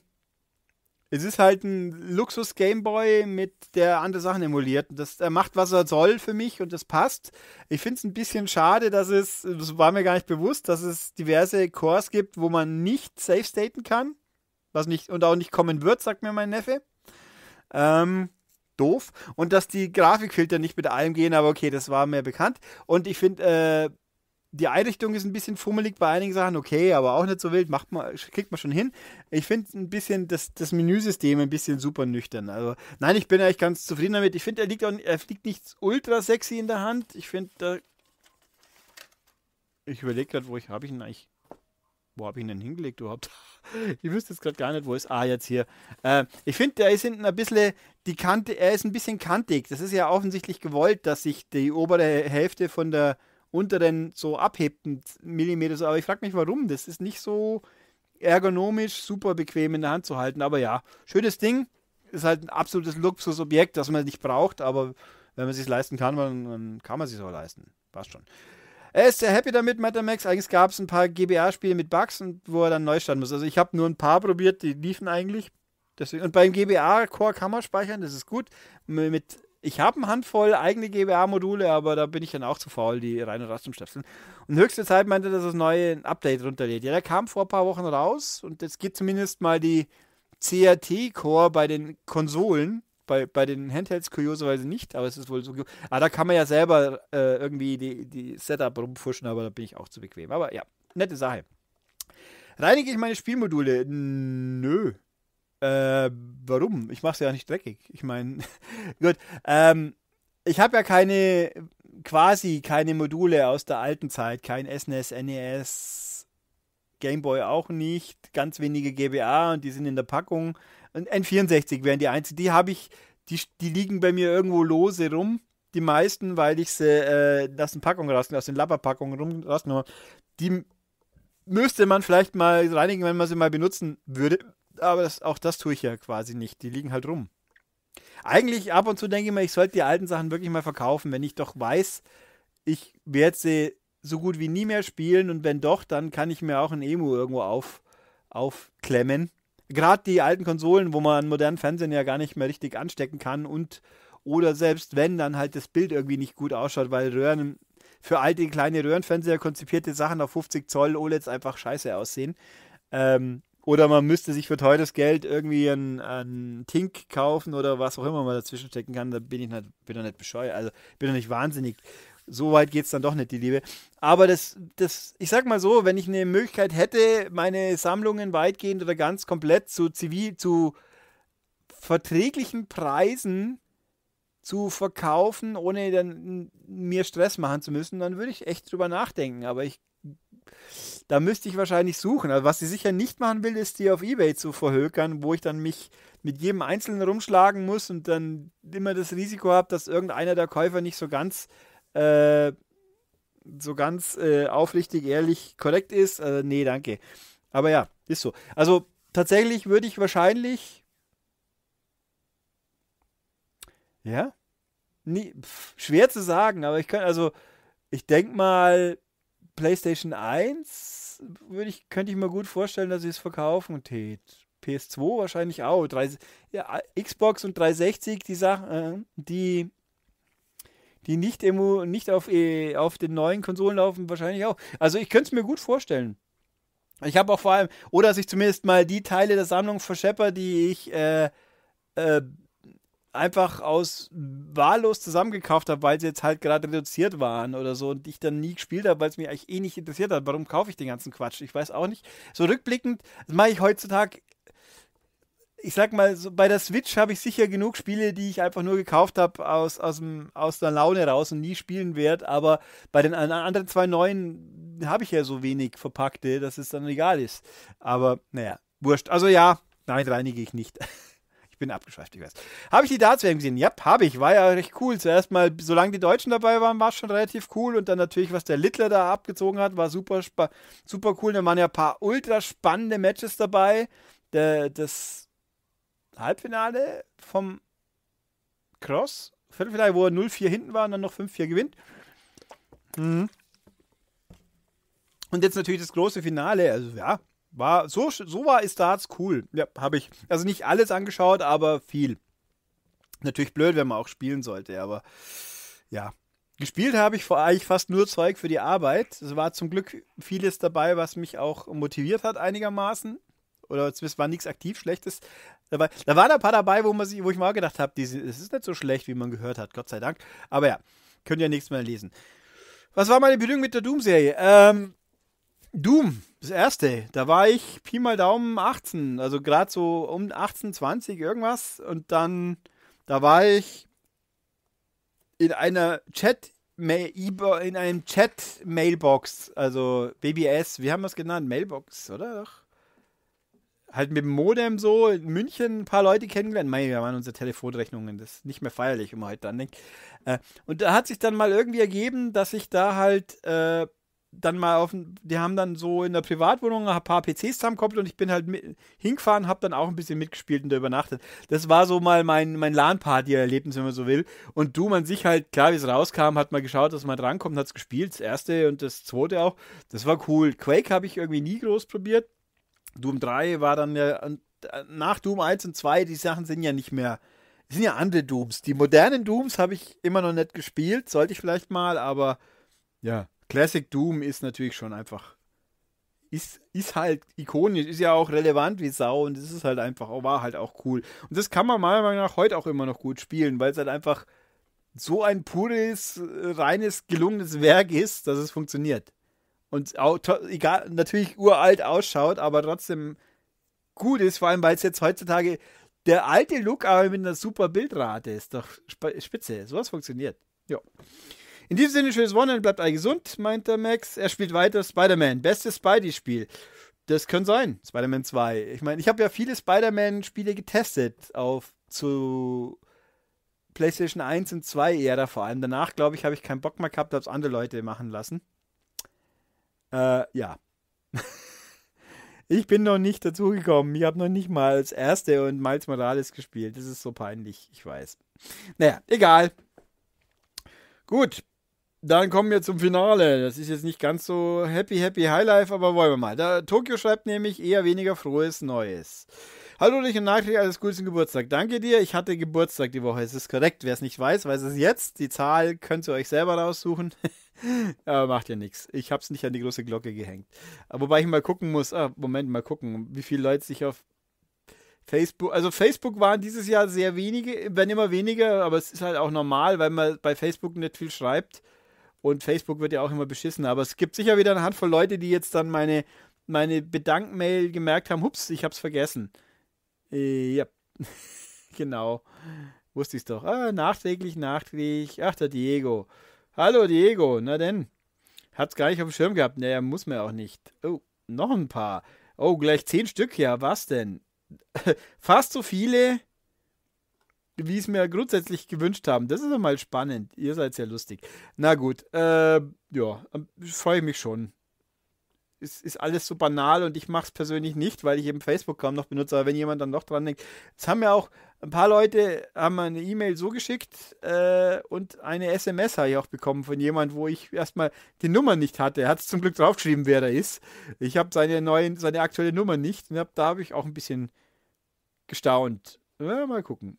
es ist halt ein Luxus Gameboy mit der andere Sachen emuliert. Das, er macht, was er soll für mich und das passt. Ich finde es ein bisschen schade, dass es, das war mir gar nicht bewusst, dass es diverse Cores gibt, wo man nicht safe staten kann. Was nicht und auch nicht kommen wird, sagt mir mein Neffe. Ähm, doof. Und dass die Grafikfilter nicht mit allem gehen, aber okay, das war mir bekannt. Und ich finde, äh, die Einrichtung ist ein bisschen fummelig bei einigen Sachen, okay, aber auch nicht so wild, macht man, kriegt man schon hin. Ich finde ein bisschen das, das Menüsystem ein bisschen super nüchtern. Also, nein, ich bin eigentlich ganz zufrieden damit. Ich finde, er liegt auch, er liegt nichts ultra sexy in der Hand. Ich finde, da. Ich überlege gerade, wo ich habe ich ihn eigentlich. Wo habe ich ihn denn hingelegt überhaupt? <laughs> ich wüsste jetzt gerade gar nicht, wo ist. Ah, jetzt hier. Äh, ich finde, da ist hinten ein bisschen die Kante, er ist ein bisschen kantig. Das ist ja offensichtlich gewollt, dass sich die obere Hälfte von der unteren so abhebt, Millimeter. So. Aber ich frage mich, warum. Das ist nicht so ergonomisch, super bequem in der Hand zu halten. Aber ja, schönes Ding. Ist halt ein absolutes Luxusobjekt, das man nicht braucht, aber wenn man es sich leisten kann, dann, kann man es sich auch leisten. Passt schon er ist sehr happy damit, Metamax. Eigentlich gab es ein paar GBA-Spiele mit Bugs wo er dann neu starten muss. Also ich habe nur ein paar probiert, die liefen eigentlich. Deswegen, und beim GBA-Core kann man speichern, das ist gut. Mit, ich habe eine Handvoll eigene GBA-Module, aber da bin ich dann auch zu faul, die rein und raus zu stöpseln. Und höchste Zeit meinte, er, dass das neue Update runterlädt. Ja, der kam vor ein paar Wochen raus und jetzt geht zumindest mal die CRT-Core bei den Konsolen bei, bei den Handhelds kurioserweise nicht, aber es ist wohl so. Ah, da kann man ja selber äh, irgendwie die, die Setup rumfuschen, aber da bin ich auch zu bequem. Aber ja, nette Sache. Reinige ich meine Spielmodule? Nö. Äh, warum? Ich mache es ja nicht dreckig. Ich meine, <laughs> gut. Ähm, ich habe ja keine, quasi keine Module aus der alten Zeit. Kein SNES, NES, e Gameboy auch nicht. Ganz wenige GBA und die sind in der Packung. N64 wären die einzigen. Die habe ich, die, die liegen bei mir irgendwo lose rum. Die meisten, weil ich sie äh, aus den Packungen raus, aus den Lapperpackungen rum rausgenommen habe. Die müsste man vielleicht mal reinigen, wenn man sie mal benutzen würde. Aber das, auch das tue ich ja quasi nicht. Die liegen halt rum. Eigentlich ab und zu denke ich mir, ich sollte die alten Sachen wirklich mal verkaufen, wenn ich doch weiß, ich werde sie so gut wie nie mehr spielen und wenn doch, dann kann ich mir auch ein Emu irgendwo auf, aufklemmen gerade die alten Konsolen, wo man modernen Fernsehen ja gar nicht mehr richtig anstecken kann und oder selbst wenn dann halt das Bild irgendwie nicht gut ausschaut, weil Röhren für alte kleine Röhrenfernseher konzipierte Sachen auf 50 Zoll OLEDs einfach scheiße aussehen. Ähm, oder man müsste sich für teures Geld irgendwie einen, einen Tink kaufen oder was auch immer man dazwischen stecken kann. Da bin ich nicht, bin doch nicht bescheuert, also bin doch nicht wahnsinnig so weit geht es dann doch nicht, die Liebe. Aber das, das, ich sag mal so, wenn ich eine Möglichkeit hätte, meine Sammlungen weitgehend oder ganz komplett zu zivil, zu verträglichen Preisen zu verkaufen, ohne dann mir Stress machen zu müssen, dann würde ich echt drüber nachdenken. Aber ich, da müsste ich wahrscheinlich suchen. Also was ich sicher nicht machen will, ist die auf Ebay zu verhökern, wo ich dann mich mit jedem Einzelnen rumschlagen muss und dann immer das Risiko habe, dass irgendeiner der Käufer nicht so ganz äh, so ganz äh, aufrichtig, ehrlich, korrekt ist. Äh, nee, danke. Aber ja, ist so. Also tatsächlich würde ich wahrscheinlich. Ja? Nie, pf, schwer zu sagen, aber ich kann, also, ich denke mal, PlayStation 1 würde ich, könnte ich mir gut vorstellen, dass sie es verkaufen tät. PS2 wahrscheinlich auch. Drei, ja, Xbox und 360, die Sachen, äh, die die nicht, emu, nicht auf, e, auf den neuen Konsolen laufen, wahrscheinlich auch. Also ich könnte es mir gut vorstellen. Ich habe auch vor allem, oder dass ich zumindest mal die Teile der Sammlung verschepper, die ich äh, äh, einfach aus wahllos zusammengekauft habe, weil sie jetzt halt gerade reduziert waren oder so und ich dann nie gespielt habe, weil es mich eigentlich eh nicht interessiert hat. Warum kaufe ich den ganzen Quatsch? Ich weiß auch nicht. So rückblickend das mache ich heutzutage ich sag mal, so bei der Switch habe ich sicher genug Spiele, die ich einfach nur gekauft habe aus, aus, aus der Laune raus und nie spielen werde. Aber bei den anderen zwei neuen habe ich ja so wenig verpackte, eh, dass es dann egal ist. Aber naja, wurscht. Also ja, nein, reinige ich nicht. <laughs> Ich bin abgeschweift, ich weiß. Habe ich die Dartswärme gesehen? Ja, habe ich. War ja recht cool. Zuerst mal, solange die Deutschen dabei waren, war es schon relativ cool. Und dann natürlich, was der Littler da abgezogen hat, war super, super cool. Da waren ja ein paar ultra spannende Matches dabei. Der, das Halbfinale vom Cross, Viertelfinale, wo er 0-4 hinten war und dann noch 5-4 gewinnt. Mhm. Und jetzt natürlich das große Finale. Also ja, war so, so war Starts cool. Ja, habe ich. Also nicht alles angeschaut, aber viel. Natürlich blöd, wenn man auch spielen sollte, aber ja. Gespielt habe ich vor eigentlich fast nur Zeug für die Arbeit. Es war zum Glück vieles dabei, was mich auch motiviert hat einigermaßen oder zumindest war nichts aktiv Schlechtes. Dabei. da waren ein paar dabei, wo, man sich, wo ich mal gedacht habe, es ist nicht so schlecht, wie man gehört hat, Gott sei Dank. Aber ja, könnt ihr ja nichts mehr lesen. Was war meine Bedingung mit der Doom-Serie? Ähm, Doom, das erste, da war ich Pi mal Daumen 18, also gerade so um 18, 20 irgendwas. Und dann, da war ich in einer Chat in einem Chat Mailbox, also BBS, wie haben wir es genannt? Mailbox, oder? Doch halt mit dem Modem so in München ein paar Leute kennengelernt. Mei, wir waren unsere Telefonrechnungen, das ist nicht mehr feierlich, man heute halt dann denkt. Äh, und da hat sich dann mal irgendwie ergeben, dass ich da halt äh, dann mal auf, die haben dann so in der Privatwohnung ein paar PCs zusammengekoppelt und ich bin halt mit, hingefahren, hab dann auch ein bisschen mitgespielt und da übernachtet. Das war so mal mein, mein LAN-Party-Erlebnis, wenn man so will. Und du, man sich halt, klar, wie es rauskam, hat mal geschaut, dass man drankommt, hat es gespielt, das erste und das zweite auch. Das war cool. Quake habe ich irgendwie nie groß probiert. Doom 3 war dann ja, äh, nach Doom 1 und 2, die Sachen sind ja nicht mehr, sind ja andere Dooms. Die modernen Dooms habe ich immer noch nicht gespielt, sollte ich vielleicht mal, aber ja, Classic Doom ist natürlich schon einfach, ist, ist halt ikonisch, ist ja auch relevant wie Sau und es ist halt einfach, war halt auch cool. Und das kann man meiner Meinung nach heute auch immer noch gut spielen, weil es halt einfach so ein pures, äh, reines, gelungenes Werk ist, dass es funktioniert und auch, egal, natürlich uralt ausschaut, aber trotzdem gut ist, vor allem weil es jetzt heutzutage der alte Look aber mit einer super Bildrate ist. Doch spitze, sowas funktioniert. Ja. In diesem Sinne, schönes Wochenende, bleibt all gesund, meint der Max. Er spielt weiter Spider-Man, bestes Spidey-Spiel. Das könnte sein, Spider-Man 2. Ich meine, ich habe ja viele Spider-Man-Spiele getestet auf zu PlayStation 1 und 2 Ära vor allem. Danach, glaube ich, habe ich keinen Bock mehr gehabt, habe es andere Leute machen lassen. Äh, ja. ich bin noch nicht dazugekommen. Ich habe noch nicht mal als Erste und Miles Morales gespielt. Das ist so peinlich, ich weiß. Naja, egal. Gut, dann kommen wir zum Finale. Das ist jetzt nicht ganz so happy, happy Highlife, aber wollen wir mal. Tokio schreibt nämlich eher weniger frohes Neues. Hallo, dich und nachträglich alles Gute zum Geburtstag. Danke dir, ich hatte Geburtstag die Woche. Es ist korrekt, wer es nicht weiß, weiß es jetzt. Die Zahl könnt ihr euch selber raussuchen. <laughs> Aber macht ja nichts. Ich habe es nicht an die große Glocke gehängt. Wobei ich mal gucken muss, ah, Moment, mal gucken, wie viele Leute sich auf Facebook, also Facebook waren dieses Jahr sehr wenige, wenn immer weniger, aber es ist halt auch normal, weil man bei Facebook nicht viel schreibt und Facebook wird ja auch immer beschissen, aber es gibt sicher wieder eine Handvoll Leute, die jetzt dann meine, meine Bedankmail gemerkt haben, hups, ich habe es vergessen. Ja, <laughs> genau. Wusste ich es doch. Ah, nachträglich, nachträglich. Ach, der Diego. Hallo, Diego. Na denn? Hat's gar nicht auf dem Schirm gehabt. Naja, muss man auch nicht. Oh, noch ein paar. Oh, gleich zehn Stück. Ja, was denn? <laughs> Fast so viele, wie es mir grundsätzlich gewünscht haben. Das ist doch mal spannend. Ihr seid ja lustig. Na gut, äh, ja, ähm, freue ich mich schon ist, ist alles so banal und ich mache es persönlich nicht, weil ich eben Facebook kaum noch benutze. Aber wenn jemand dann noch dran denkt, es haben ja auch ein paar Leute haben eine E-Mail so geschickt äh, und eine SMS habe ich auch bekommen von jemand, wo ich erstmal die Nummer nicht hatte. Er hat es zum Glück draufgeschrieben, wer da ist. Ich habe seine neuen, seine aktuelle Nummer nicht und hab, da habe ich auch ein bisschen gestaunt. Ja, mal gucken.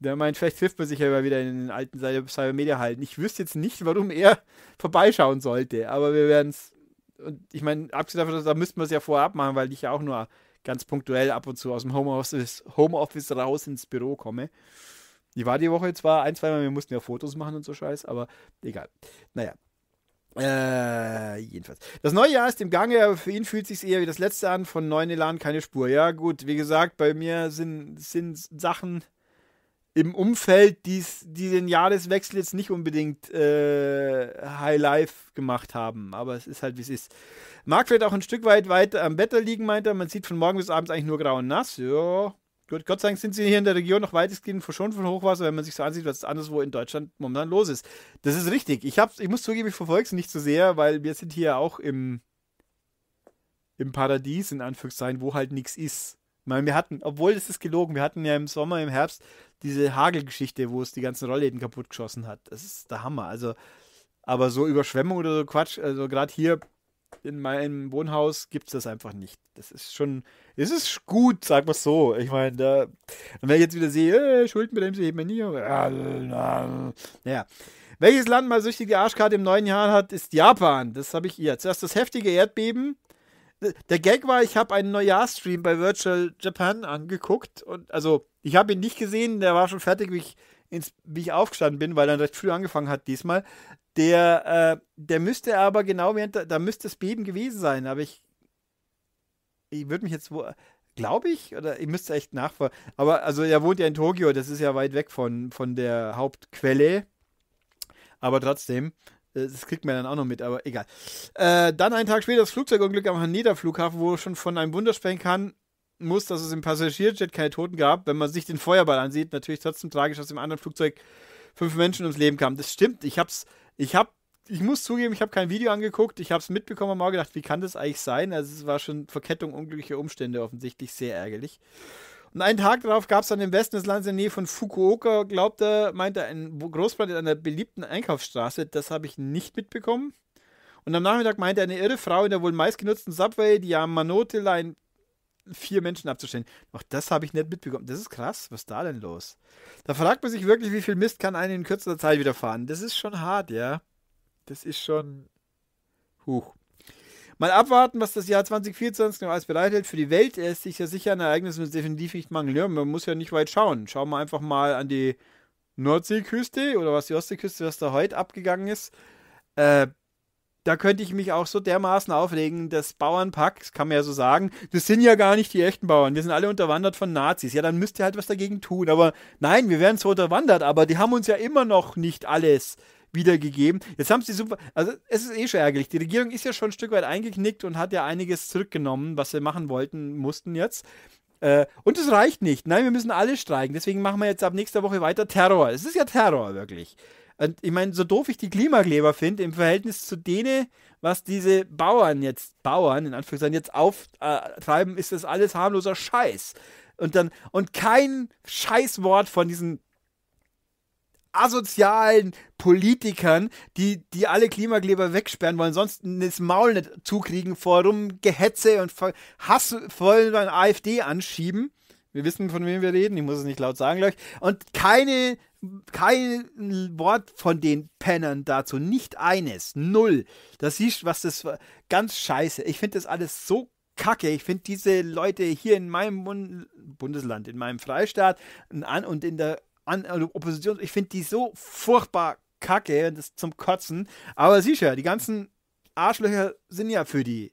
Der meint, vielleicht trifft man sich ja mal wieder in den alten cybermedia halten Ich wüsste jetzt nicht, warum er vorbeischauen sollte, aber wir werden es und ich meine, abgesehen davon, da müssten wir es ja vorher abmachen, weil ich ja auch nur ganz punktuell ab und zu aus dem Homeoffice, Homeoffice raus ins Büro komme. Die war die Woche zwar ein, zweimal, wir mussten ja Fotos machen und so Scheiß, aber egal. Naja. Äh, jedenfalls. Das neue Jahr ist im Gange, aber für ihn fühlt es sich eher wie das letzte an. Von neuen Elan keine Spur. Ja, gut, wie gesagt, bei mir sind, sind Sachen im Umfeld, die's, die den Jahreswechsel jetzt nicht unbedingt äh, High Life gemacht haben. Aber es ist halt, wie es ist. Marc wird auch ein Stück weit weiter am Wetter liegen, meint er. Man sieht von morgen bis abends eigentlich nur grau und nass. Ja, Gut, Gott sei Dank sind sie hier in der Region noch weitestgehend verschont von Hochwasser, wenn man sich so ansieht, was anderswo in Deutschland momentan los ist. Das ist richtig. Ich, hab's, ich muss zugeben, ich verfolge es nicht so sehr, weil wir sind hier auch im, im Paradies, in Anführungszeichen, wo halt nichts ist. Ich meine, wir hatten, obwohl es ist gelogen, wir hatten ja im Sommer, im Herbst diese Hagelgeschichte, wo es die ganzen Rollläden kaputt geschossen hat. Das ist der Hammer. Also, aber so Überschwemmung oder so Quatsch, also gerade hier in meinem Wohnhaus gibt es das einfach nicht. Das ist schon, es ist gut, sag mal so. Ich meine, da, wenn ich jetzt wieder sehe, äh, Schuldenbremse heben wir nie. Naja. Äh, Welches Land mal süchtige Arschkarte im neuen Jahr hat, ist Japan. Das habe ich hier. Zuerst das heftige Erdbeben der Gag war, ich habe einen Neujahrsstream bei Virtual Japan angeguckt und also ich habe ihn nicht gesehen, der war schon fertig, wie ich, ins, wie ich aufgestanden bin, weil er recht früh angefangen hat diesmal. Der, äh, der müsste aber genau während, da, da müsste es Beben gewesen sein, aber ich, ich würde mich jetzt wo, glaube ich, oder ich müsste echt nachfragen. Aber also er wohnt ja in Tokio, das ist ja weit weg von, von der Hauptquelle. Aber trotzdem, äh, das kriegt man dann auch noch mit, aber egal. Äh, dann einen Tag später das Flugzeugunglück am Haneda Flughafen, wo schon von einem Wunder sprechen kann, muss, dass es im Passagierjet keine Toten gab. Wenn man sich den Feuerball ansieht, natürlich trotzdem tragisch, dass im anderen Flugzeug fünf Menschen ums Leben kamen. Das stimmt. Ich hab's, ich hab, ich muss zugeben, ich habe kein Video angeguckt. Ich habe es mitbekommen und mal gedacht, wie kann das eigentlich sein? Also es war schon Verkettung unglücklicher Umstände offensichtlich sehr ärgerlich. Und einen Tag darauf gab es dann im Westen des Landes in der Nähe von Fukuoka, glaubte, meinte ein Großbrand in einer beliebten Einkaufsstraße. Das habe ich nicht mitbekommen. Und am Nachmittag meinte eine irre Frau in der wohl meistgenutzten Subway, die Yamanote-Line, vier Menschen abzustellen. Auch das habe ich nicht mitbekommen. Das ist krass. Was ist da denn los? Da fragt man sich wirklich, wie viel Mist kann einen in kürzester Zeit widerfahren. Das ist schon hart, ja. Das ist schon. Huch. Mal abwarten, was das Jahr 2024 noch alles bereithält. Für die Welt ist sich ja sicher ein Ereignis mit definitiv nicht mangeln. Ja, man muss ja nicht weit schauen. Schauen wir einfach mal an die Nordseeküste oder was die Ostseeküste, was da heute abgegangen ist. Äh, da könnte ich mich auch so dermaßen aufregen, das Bauernpack, das kann man ja so sagen, das sind ja gar nicht die echten Bauern, wir sind alle unterwandert von Nazis. Ja, dann müsst ihr halt was dagegen tun. Aber nein, wir werden zwar unterwandert, aber die haben uns ja immer noch nicht alles wiedergegeben. Jetzt haben sie super, also es ist eh schon ärgerlich. Die Regierung ist ja schon ein Stück weit eingeknickt und hat ja einiges zurückgenommen, was sie machen wollten, mussten jetzt. Äh, und es reicht nicht. Nein, wir müssen alle streiken. Deswegen machen wir jetzt ab nächster Woche weiter Terror. Es ist ja Terror, wirklich. Und ich meine, so doof ich die Klimakleber finde, im Verhältnis zu denen, was diese Bauern jetzt, Bauern in Anführungszeichen, jetzt auftreiben, ist das alles harmloser Scheiß. Und dann, und kein Scheißwort von diesen asozialen Politikern, die, die alle Klimakleber wegsperren wollen, sonst das Maul nicht zukriegen, vor Rumgehetze und Hass wollen an AfD anschieben. Wir wissen, von wem wir reden, ich muss es nicht laut sagen, glaube ich. Und keine, kein Wort von den Pennern dazu, nicht eines, null. Das siehst, was das war. Ganz scheiße. Ich finde das alles so Kacke. Ich finde diese Leute hier in meinem Bundesland, in meinem Freistaat und in der an also Opposition. Ich finde die so furchtbar kacke, das ist zum Kotzen. Aber sicher, die ganzen Arschlöcher sind ja für die.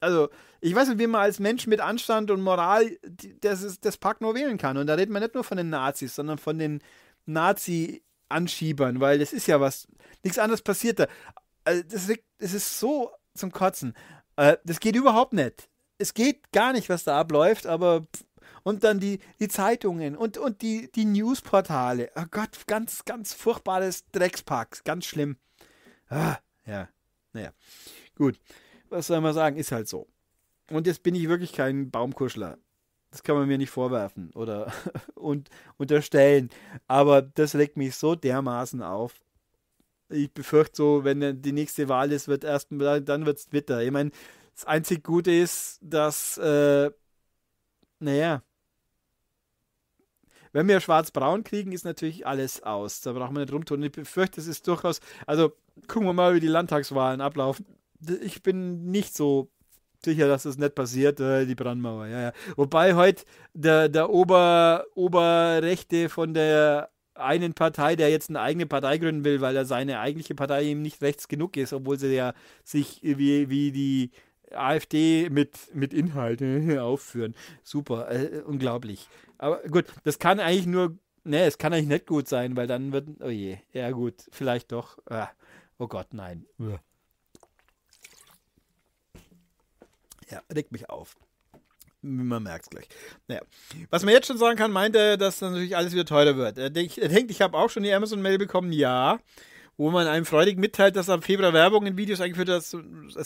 Also, ich weiß nicht, wie man als Mensch mit Anstand und Moral das, ist, das Pack nur wählen kann. Und da redet man nicht nur von den Nazis, sondern von den Nazi-Anschiebern, weil das ist ja was. Nichts anderes passiert da. Also, das, das ist so zum Kotzen. Äh, das geht überhaupt nicht. Es geht gar nicht, was da abläuft, aber und dann die, die Zeitungen und, und die, die Newsportale. Oh Gott, ganz, ganz furchtbares Dreckspark, ganz schlimm. Ah, ja, naja, gut. Was soll man sagen, ist halt so. Und jetzt bin ich wirklich kein Baumkuschler. Das kann man mir nicht vorwerfen oder <laughs> und unterstellen. Aber das regt mich so dermaßen auf. Ich befürchte so, wenn die nächste Wahl ist, wird erst dann wird es Twitter. Ich meine, das einzig Gute ist, dass äh, naja. Wenn wir schwarz-braun kriegen, ist natürlich alles aus. Da brauchen wir nicht rumtun. Ich befürchte, es ist durchaus. Also gucken wir mal, wie die Landtagswahlen ablaufen. Ich bin nicht so sicher, dass das nicht passiert, äh, die Brandmauer. Ja, ja. Wobei heute der, der Ober, Oberrechte von der einen Partei, der jetzt eine eigene Partei gründen will, weil er seine eigentliche Partei ihm nicht rechts genug ist, obwohl sie ja sich wie, wie die AfD mit, mit Inhalt ne, <laughs> aufführen. Super, äh, äh, unglaublich. Aber gut, das kann eigentlich nur, ne, es kann eigentlich nicht gut sein, weil dann wird, oh je, ja gut, vielleicht doch, ah, oh Gott, nein. Ja, regt mich auf. Man merkt es gleich. Naja. Was man jetzt schon sagen kann, meint er, dass natürlich alles wieder teurer wird. Er denkt, er denkt ich habe auch schon die Amazon-Mail bekommen. Ja, wo man einem freudig mitteilt, dass am Februar Werbung in Videos eingeführt hat, es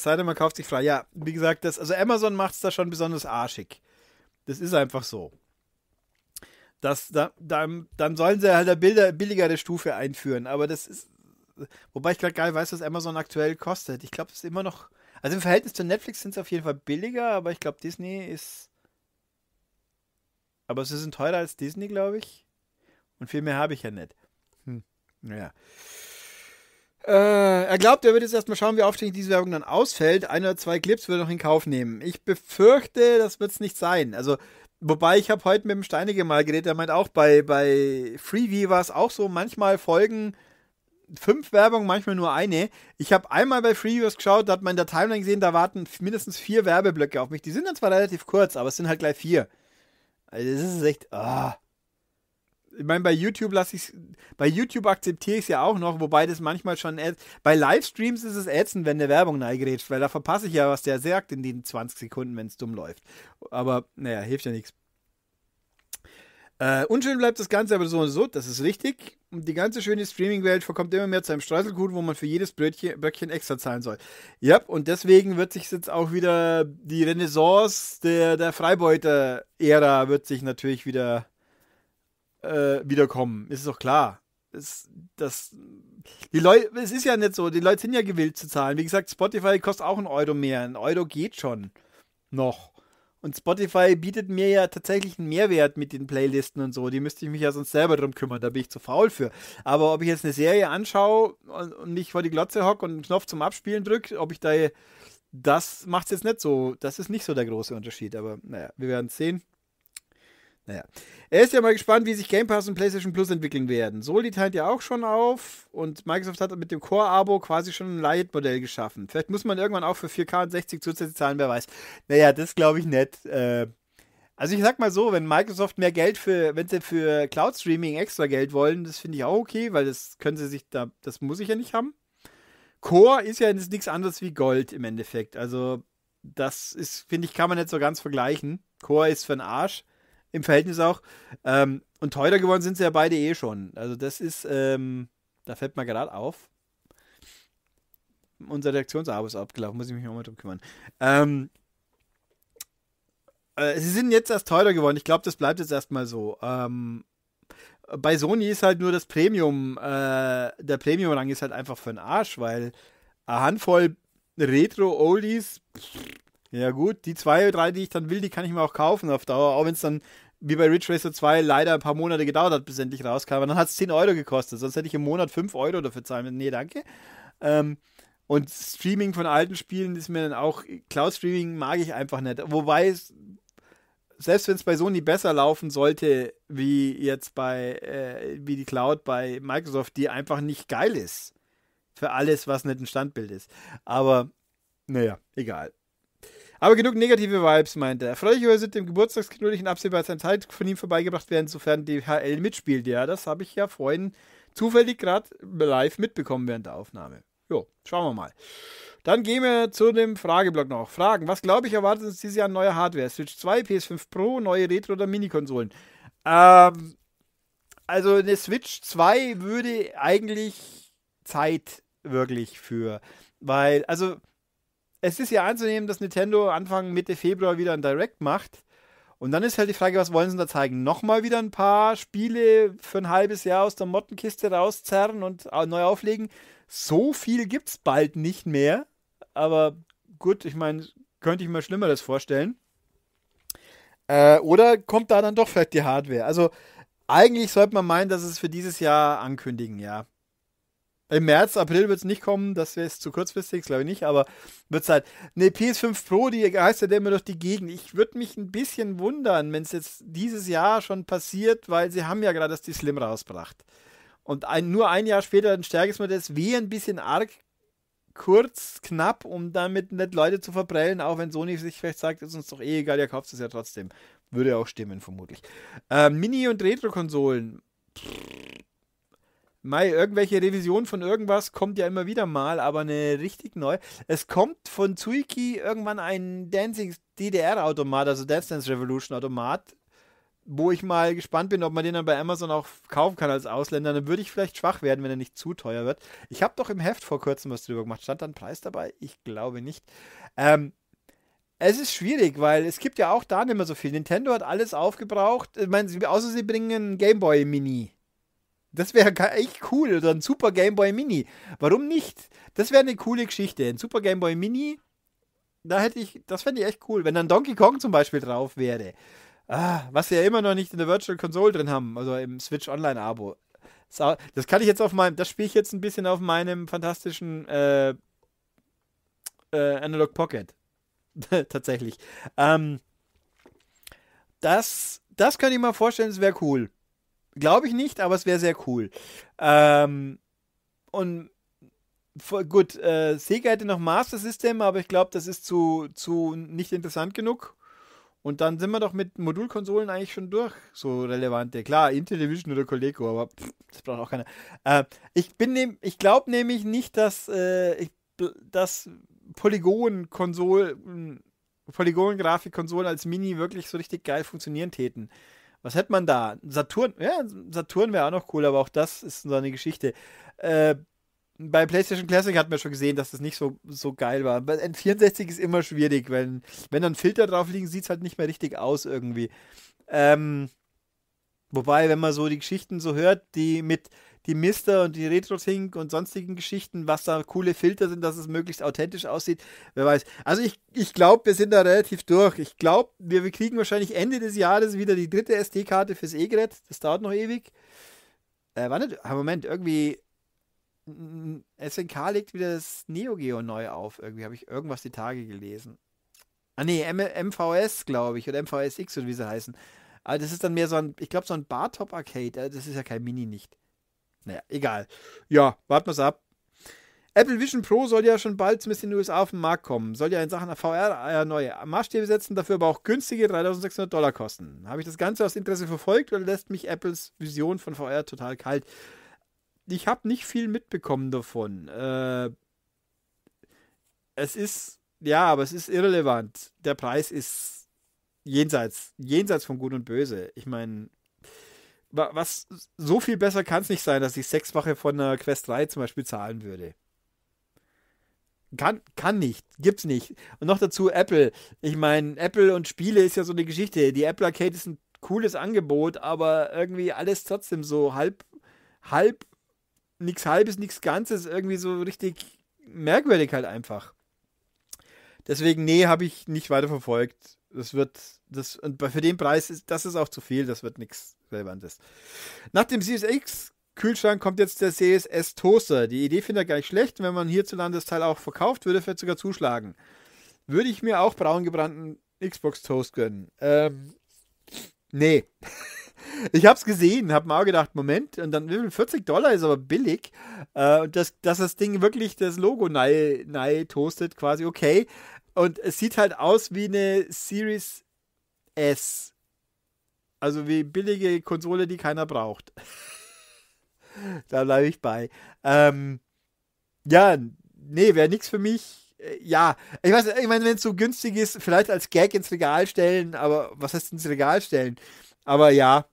sei denn, man kauft sich frei. Ja, wie gesagt, das, also Amazon macht es da schon besonders arschig. Das ist einfach so. Das, da, dann, dann sollen sie halt eine Bilder, billigere Stufe einführen, aber das ist. Wobei ich gerade gar nicht weiß, was Amazon aktuell kostet. Ich glaube, es ist immer noch. Also im Verhältnis zu Netflix sind es auf jeden Fall billiger, aber ich glaube, Disney ist. Aber sie sind teurer als Disney, glaube ich. Und viel mehr habe ich ja nicht. Hm. Naja. Äh, er glaubt, er wird jetzt erstmal schauen, wie aufständig diese Werbung dann ausfällt. Ein oder zwei Clips würde er noch in Kauf nehmen. Ich befürchte, das wird es nicht sein. Also, wobei ich habe heute mit dem Steinige mal geredet, der meint auch, bei, bei Freeview war es auch so, manchmal folgen fünf Werbungen, manchmal nur eine. Ich habe einmal bei Freeviews geschaut, da hat man in der Timeline gesehen, da warten mindestens vier Werbeblöcke auf mich. Die sind dann zwar relativ kurz, aber es sind halt gleich vier. Also, das ist echt. Oh ich meine, bei YouTube lasse ich bei YouTube akzeptiere ich es ja auch noch, wobei das manchmal schon bei Livestreams ist es ätzend, wenn eine Werbung neigrätscht, weil da verpasse ich ja, was der sagt in den 20 Sekunden, wenn es dumm läuft. Aber naja, hilft ja nichts. Äh, unschön bleibt das Ganze aber so und so, das ist richtig. Und die ganze schöne Streaming-Welt verkommt immer mehr zu einem Streuselkuchen, wo man für jedes Brötchen, Bröckchen extra zahlen soll. Ja, und deswegen wird sich jetzt auch wieder die Renaissance der, der Freibeuter-Ära wird sich natürlich wieder äh, wiederkommen. Ist doch klar. Ist, das, die Leute, es ist ja nicht so, die Leute sind ja gewillt zu zahlen. Wie gesagt, Spotify kostet auch einen Euro mehr. Ein Euro geht schon noch. Und Spotify bietet mir ja tatsächlich einen Mehrwert mit den Playlisten und so. Die müsste ich mich ja sonst selber drum kümmern, da bin ich zu faul für. Aber ob ich jetzt eine Serie anschaue und, und mich vor die Glotze hocke und einen Knopf zum Abspielen drücke, ob ich da. Das macht es jetzt nicht so. Das ist nicht so der große Unterschied. Aber naja, wir werden es sehen. Naja. Er ist ja mal gespannt, wie sich Game Pass und PlayStation Plus entwickeln werden. Soli teilt ja auch schon auf und Microsoft hat mit dem Core-Abo quasi schon ein Light-Modell geschaffen. Vielleicht muss man irgendwann auch für 4K und 60 zusätzlich zahlen, wer weiß. Naja, das glaube ich nicht. Äh, also ich sag mal so, wenn Microsoft mehr Geld für, wenn sie für Cloud Streaming extra Geld wollen, das finde ich auch okay, weil das können sie sich da, das muss ich ja nicht haben. Core ist ja nichts anderes wie Gold im Endeffekt. Also das ist, finde ich, kann man nicht so ganz vergleichen. Core ist für den Arsch. Im Verhältnis auch. Ähm, und teurer geworden sind sie ja beide eh schon. Also das ist, ähm, da fällt mir gerade auf. Unser Reaktionsabo ist abgelaufen, muss ich mich nochmal drum kümmern. Ähm, äh, sie sind jetzt erst teurer geworden. Ich glaube, das bleibt jetzt erstmal so. Ähm, bei Sony ist halt nur das Premium, äh, der Premium-Rang ist halt einfach für den Arsch, weil eine Handvoll Retro-Oldies ja, gut, die zwei, drei, die ich dann will, die kann ich mir auch kaufen auf Dauer, auch wenn es dann wie bei Ridge Racer 2 leider ein paar Monate gedauert hat, bis endlich rauskam. Und dann hat es 10 Euro gekostet, sonst hätte ich im Monat 5 Euro dafür zahlen müssen. Nee, danke. Ähm, und Streaming von alten Spielen ist mir dann auch, Cloud Streaming mag ich einfach nicht. Wobei, selbst wenn es bei Sony besser laufen sollte, wie jetzt bei, äh, wie die Cloud bei Microsoft, die einfach nicht geil ist. Für alles, was nicht ein Standbild ist. Aber, naja, egal. Aber genug negative Vibes, meinte er. Freulicherweise sind dem Geburtstagsknullig in absehbarer Zeit von ihm vorbeigebracht werden, sofern DHL mitspielt. Ja, das habe ich ja vorhin zufällig gerade live mitbekommen während der Aufnahme. Jo, schauen wir mal. Dann gehen wir zu dem Frageblock noch. Fragen. Was glaube ich erwartet uns dieses Jahr an neuer Hardware? Switch 2, PS5 Pro, neue Retro- oder Minikonsolen? Ähm, also eine Switch 2 würde eigentlich Zeit wirklich für. Weil, also es ist ja anzunehmen, dass Nintendo Anfang Mitte Februar wieder ein Direct macht. Und dann ist halt die Frage, was wollen sie da zeigen? Nochmal wieder ein paar Spiele für ein halbes Jahr aus der Mottenkiste rauszerren und neu auflegen. So viel gibt es bald nicht mehr. Aber gut, ich meine, könnte ich mir Schlimmeres vorstellen. Äh, oder kommt da dann doch vielleicht die Hardware? Also, eigentlich sollte man meinen, dass es für dieses Jahr ankündigen, ja. Im März, April wird es nicht kommen, das wäre zu kurzfristig, glaube ich nicht, aber wird es halt. Eine PS5 Pro, die heißt ja immer durch die Gegend. Ich würde mich ein bisschen wundern, wenn es jetzt dieses Jahr schon passiert, weil sie haben ja gerade das die Slim rausgebracht. Und ein, nur ein Jahr später ein stärkeres Modell, das wäre ein bisschen arg kurz, knapp, um damit nicht Leute zu verbrellen, auch wenn Sony sich vielleicht sagt, ist uns doch eh egal, ihr kauft es ja trotzdem. Würde ja auch stimmen, vermutlich. Äh, Mini- und Retro-Konsolen. Mai, irgendwelche Revisionen von irgendwas kommt ja immer wieder mal, aber eine richtig neue. Es kommt von Zuiki irgendwann ein Dancing DDR-Automat, also Dance Dance Revolution Automat, wo ich mal gespannt bin, ob man den dann bei Amazon auch kaufen kann als Ausländer. Dann würde ich vielleicht schwach werden, wenn er nicht zu teuer wird. Ich habe doch im Heft vor kurzem was drüber gemacht. Stand da ein Preis dabei? Ich glaube nicht. Ähm, es ist schwierig, weil es gibt ja auch da nicht mehr so viel. Nintendo hat alles aufgebraucht. Ich meine, außer sie bringen einen Game Boy Mini das wäre echt cool. Oder ein Super Game Boy Mini. Warum nicht? Das wäre eine coole Geschichte. Ein Super Game Boy Mini, da hätte ich, das fände ich echt cool, wenn dann Donkey Kong zum Beispiel drauf wäre. Ah, was sie ja immer noch nicht in der Virtual Console drin haben, also im Switch Online Abo. Das kann ich jetzt auf meinem, das spiele ich jetzt ein bisschen auf meinem fantastischen äh, äh, Analog Pocket. <laughs> Tatsächlich. Ähm, das, das könnte ich mir vorstellen, das wäre cool. Glaube ich nicht, aber es wäre sehr cool. Ähm, und gut, äh, Sega hätte noch Master System, aber ich glaube, das ist zu, zu nicht interessant genug. Und dann sind wir doch mit Modulkonsolen eigentlich schon durch, so relevante. Klar, Intellivision oder Coleco, aber pff, das braucht auch keiner. Äh, ich bin nehm, ich glaube nämlich nicht, dass, äh, dass Polygon-Konsolen, Polygon-Grafikkonsolen als Mini wirklich so richtig geil funktionieren täten. Was hätte man da? Saturn, ja, Saturn wäre auch noch cool, aber auch das ist so eine Geschichte. Äh, bei PlayStation Classic hat man schon gesehen, dass das nicht so, so geil war. N64 ist immer schwierig, wenn, wenn dann Filter drauf liegen, sieht es halt nicht mehr richtig aus irgendwie. Ähm, wobei, wenn man so die Geschichten so hört, die mit die Mister und die retro tink und sonstigen Geschichten, was da coole Filter sind, dass es möglichst authentisch aussieht. Wer weiß. Also ich, ich glaube, wir sind da relativ durch. Ich glaube, wir, wir kriegen wahrscheinlich Ende des Jahres wieder die dritte SD-Karte fürs E-Gerät. Das dauert noch ewig. Äh, warte, Moment, irgendwie SNK legt wieder das Neo Geo neu auf. Irgendwie habe ich irgendwas die Tage gelesen. Ah nee, M MVS, glaube ich, oder MVSX oder wie sie heißen. Aber also das ist dann mehr so ein, ich glaube, so ein Bar Top arcade also Das ist ja kein Mini nicht. Naja, egal. Ja, warten wir es ab. Apple Vision Pro soll ja schon bald zumindest in den USA auf den Markt kommen. Soll ja in Sachen VR neue Maßstäbe setzen, dafür aber auch günstige 3600 Dollar kosten. Habe ich das Ganze aus Interesse verfolgt oder lässt mich Apples Vision von VR total kalt? Ich habe nicht viel mitbekommen davon. Äh, es ist, ja, aber es ist irrelevant. Der Preis ist jenseits, jenseits von Gut und Böse. Ich meine, was so viel besser kann es nicht sein, dass ich sechsfache von einer Quest 3 zum Beispiel zahlen würde. Kann, kann nicht, gibt's nicht. Und noch dazu Apple. Ich meine, Apple und Spiele ist ja so eine Geschichte. Die Apple Arcade ist ein cooles Angebot, aber irgendwie alles trotzdem so halb, halb, nichts halbes, nichts Ganzes, irgendwie so richtig merkwürdig halt einfach. Deswegen, nee, habe ich nicht weiter verfolgt. Das wird das, und für den Preis ist das ist auch zu viel, das wird nichts Relevantes. Nach dem CSX Kühlschrank kommt jetzt der CSS Toaster. Die Idee finde ich gar nicht schlecht. Wenn man hierzulande das Teil auch verkauft, würde vielleicht sogar zuschlagen. Würde ich mir auch braun gebrannten Xbox Toast gönnen. Ähm, nee. <laughs> ich habe es gesehen, habe mir auch gedacht, Moment, und dann 40 Dollar ist aber billig. Äh, dass, dass das Ding wirklich das Logo neu toastet, quasi okay. Und es sieht halt aus wie eine Series S. Also wie billige Konsole, die keiner braucht. <laughs> da bleibe ich bei. Ähm, ja, nee, wäre nichts für mich. Äh, ja, ich weiß, ich meine, wenn es so günstig ist, vielleicht als Gag ins Regal stellen, aber was heißt ins Regal stellen? Aber ja,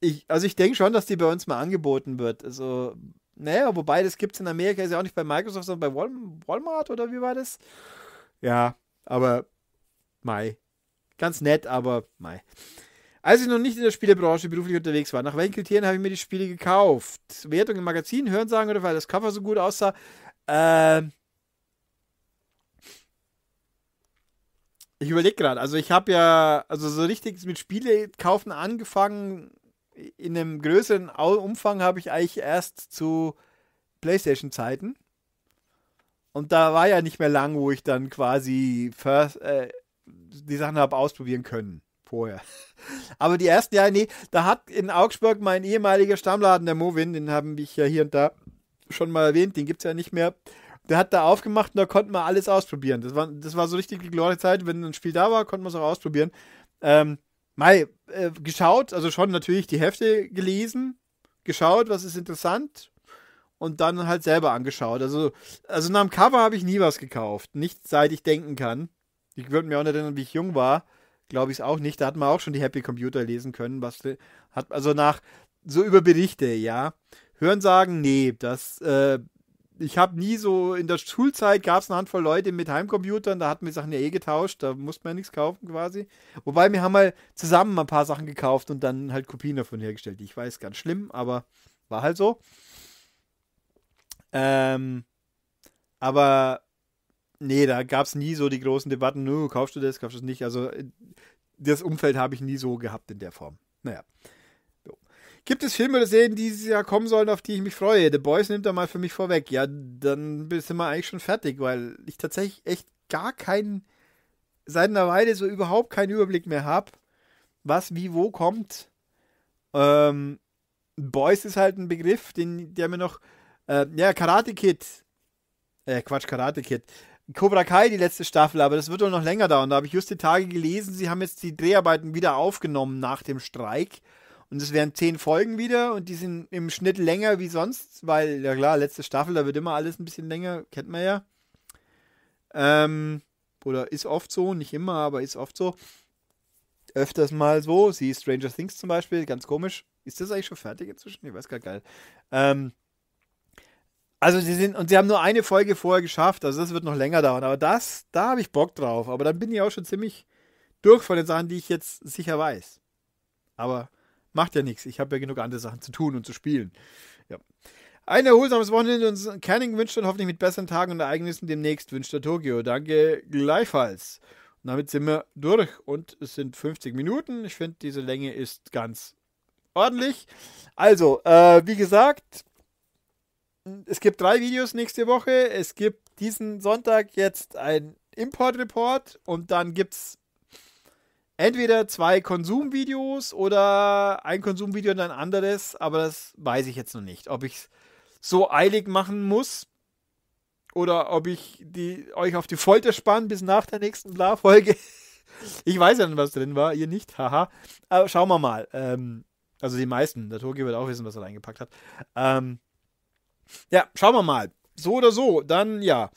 ich, also ich denke schon, dass die bei uns mal angeboten wird. Also, naja, wobei das gibt es in Amerika, ist ja auch nicht bei Microsoft, sondern bei Walmart oder wie war das? Ja, aber Mai ganz nett, aber mei. Als ich noch nicht in der Spielebranche beruflich unterwegs war, nach welchen Kriterien habe ich mir die Spiele gekauft? Wertung im Magazin, Hörensagen oder weil das Cover so gut aussah? Ähm. Ich überlege gerade, also ich habe ja, also so richtig mit Spiele kaufen angefangen, in einem größeren Umfang habe ich eigentlich erst zu PlayStation-Zeiten. Und da war ja nicht mehr lang, wo ich dann quasi First, äh, die Sachen habe ausprobieren können vorher. <laughs> Aber die ersten Jahre, nee, da hat in Augsburg mein ehemaliger Stammladen, der Movin, den haben ich ja hier und da schon mal erwähnt, den gibt es ja nicht mehr. Der hat da aufgemacht und da konnten wir alles ausprobieren. Das war, das war so richtig die glorreiche Zeit. Wenn ein Spiel da war, konnten wir es auch ausprobieren. Ähm, mal äh, geschaut, also schon natürlich die Hefte gelesen, geschaut, was ist interessant und dann halt selber angeschaut. Also, also nach dem Cover habe ich nie was gekauft. Nicht seit ich denken kann. Ich würde mir auch nicht erinnern, wie ich jung war. Glaube ich es auch nicht. Da hat man auch schon die Happy Computer lesen können. Was hat also nach so über Berichte, ja. Hören sagen, nee, das. Äh, ich habe nie so in der Schulzeit gab es eine Handvoll Leute mit Heimcomputern, da hatten wir Sachen ja eh getauscht, da musste man ja nichts kaufen quasi. Wobei wir haben mal zusammen ein paar Sachen gekauft und dann halt Kopien davon hergestellt. Ich weiß, ganz schlimm, aber war halt so. Ähm, aber nee, da gab es nie so die großen Debatten, nö, kaufst du das, kaufst du das nicht. Also äh, das Umfeld habe ich nie so gehabt in der Form. Naja. So. Gibt es Filme oder Serien, die dieses Jahr kommen sollen, auf die ich mich freue? The Boys nimmt da mal für mich vorweg. Ja, dann sind wir eigentlich schon fertig, weil ich tatsächlich echt gar keinen, seit einer Weile so überhaupt keinen Überblick mehr habe, was wie wo kommt. Ähm, Boys ist halt ein Begriff, den, der mir noch. Äh, ja, Karate Kid. Äh, Quatsch, Karate Kid. Cobra Kai, die letzte Staffel, aber das wird wohl noch länger dauern. Da habe ich just die Tage gelesen, sie haben jetzt die Dreharbeiten wieder aufgenommen nach dem Streik. Und es wären zehn Folgen wieder und die sind im Schnitt länger wie sonst, weil, ja klar, letzte Staffel, da wird immer alles ein bisschen länger, kennt man ja. Ähm, oder ist oft so, nicht immer, aber ist oft so. Öfters mal so, sie Stranger Things zum Beispiel, ganz komisch. Ist das eigentlich schon fertig inzwischen? Ich weiß gar nicht. Ähm, also sie sind, und sie haben nur eine Folge vorher geschafft, also das wird noch länger dauern. Aber das, da habe ich Bock drauf. Aber dann bin ich auch schon ziemlich durch von den Sachen, die ich jetzt sicher weiß. Aber macht ja nichts. Ich habe ja genug andere Sachen zu tun und zu spielen. Ja. Ein erholsames Wochenende uns Canning wünscht und hoffentlich mit besseren Tagen und Ereignissen demnächst wünscht der Tokio. Danke gleichfalls. Und damit sind wir durch und es sind 50 Minuten. Ich finde, diese Länge ist ganz ordentlich. Also, äh, wie gesagt, es gibt drei Videos nächste Woche. Es gibt diesen Sonntag jetzt ein Import-Report und dann gibt es entweder zwei Konsumvideos oder ein Konsumvideo und ein anderes, aber das weiß ich jetzt noch nicht. Ob ich es so eilig machen muss oder ob ich die, euch auf die Folter spannen bis nach der nächsten Bla-Folge. <laughs> ich weiß ja, nicht, was drin war, ihr nicht, haha. Aber schauen wir mal. Ähm, also die meisten, der Toki wird auch wissen, was er reingepackt hat. Ähm, ja, schauen wir mal. So oder so, dann ja.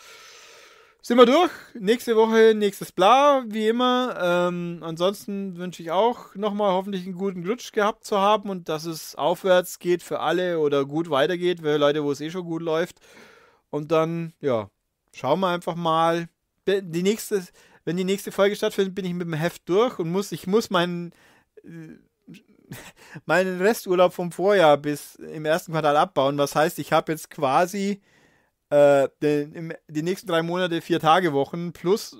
Sind wir durch? Nächste Woche, nächstes Bla, wie immer. Ähm, ansonsten wünsche ich auch nochmal hoffentlich einen guten Glutsch gehabt zu haben und dass es aufwärts geht für alle oder gut weitergeht, für Leute, wo es eh schon gut läuft. Und dann, ja, schauen wir einfach mal. Die nächste, wenn die nächste Folge stattfindet, bin ich mit dem Heft durch und muss, ich muss meinen äh, <laughs> meinen Resturlaub vom Vorjahr bis im ersten Quartal abbauen. Was heißt, ich habe jetzt quasi äh, den, im, die nächsten drei Monate vier Tage Wochen plus,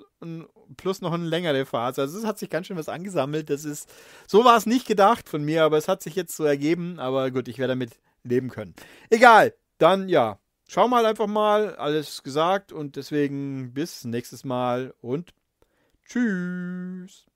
plus noch eine längere Phase. Also es hat sich ganz schön was angesammelt. Das ist, so war es nicht gedacht von mir, aber es hat sich jetzt so ergeben. Aber gut, ich werde damit leben können. Egal, dann ja. Schau mal einfach mal, alles gesagt und deswegen bis nächstes Mal und tschüss.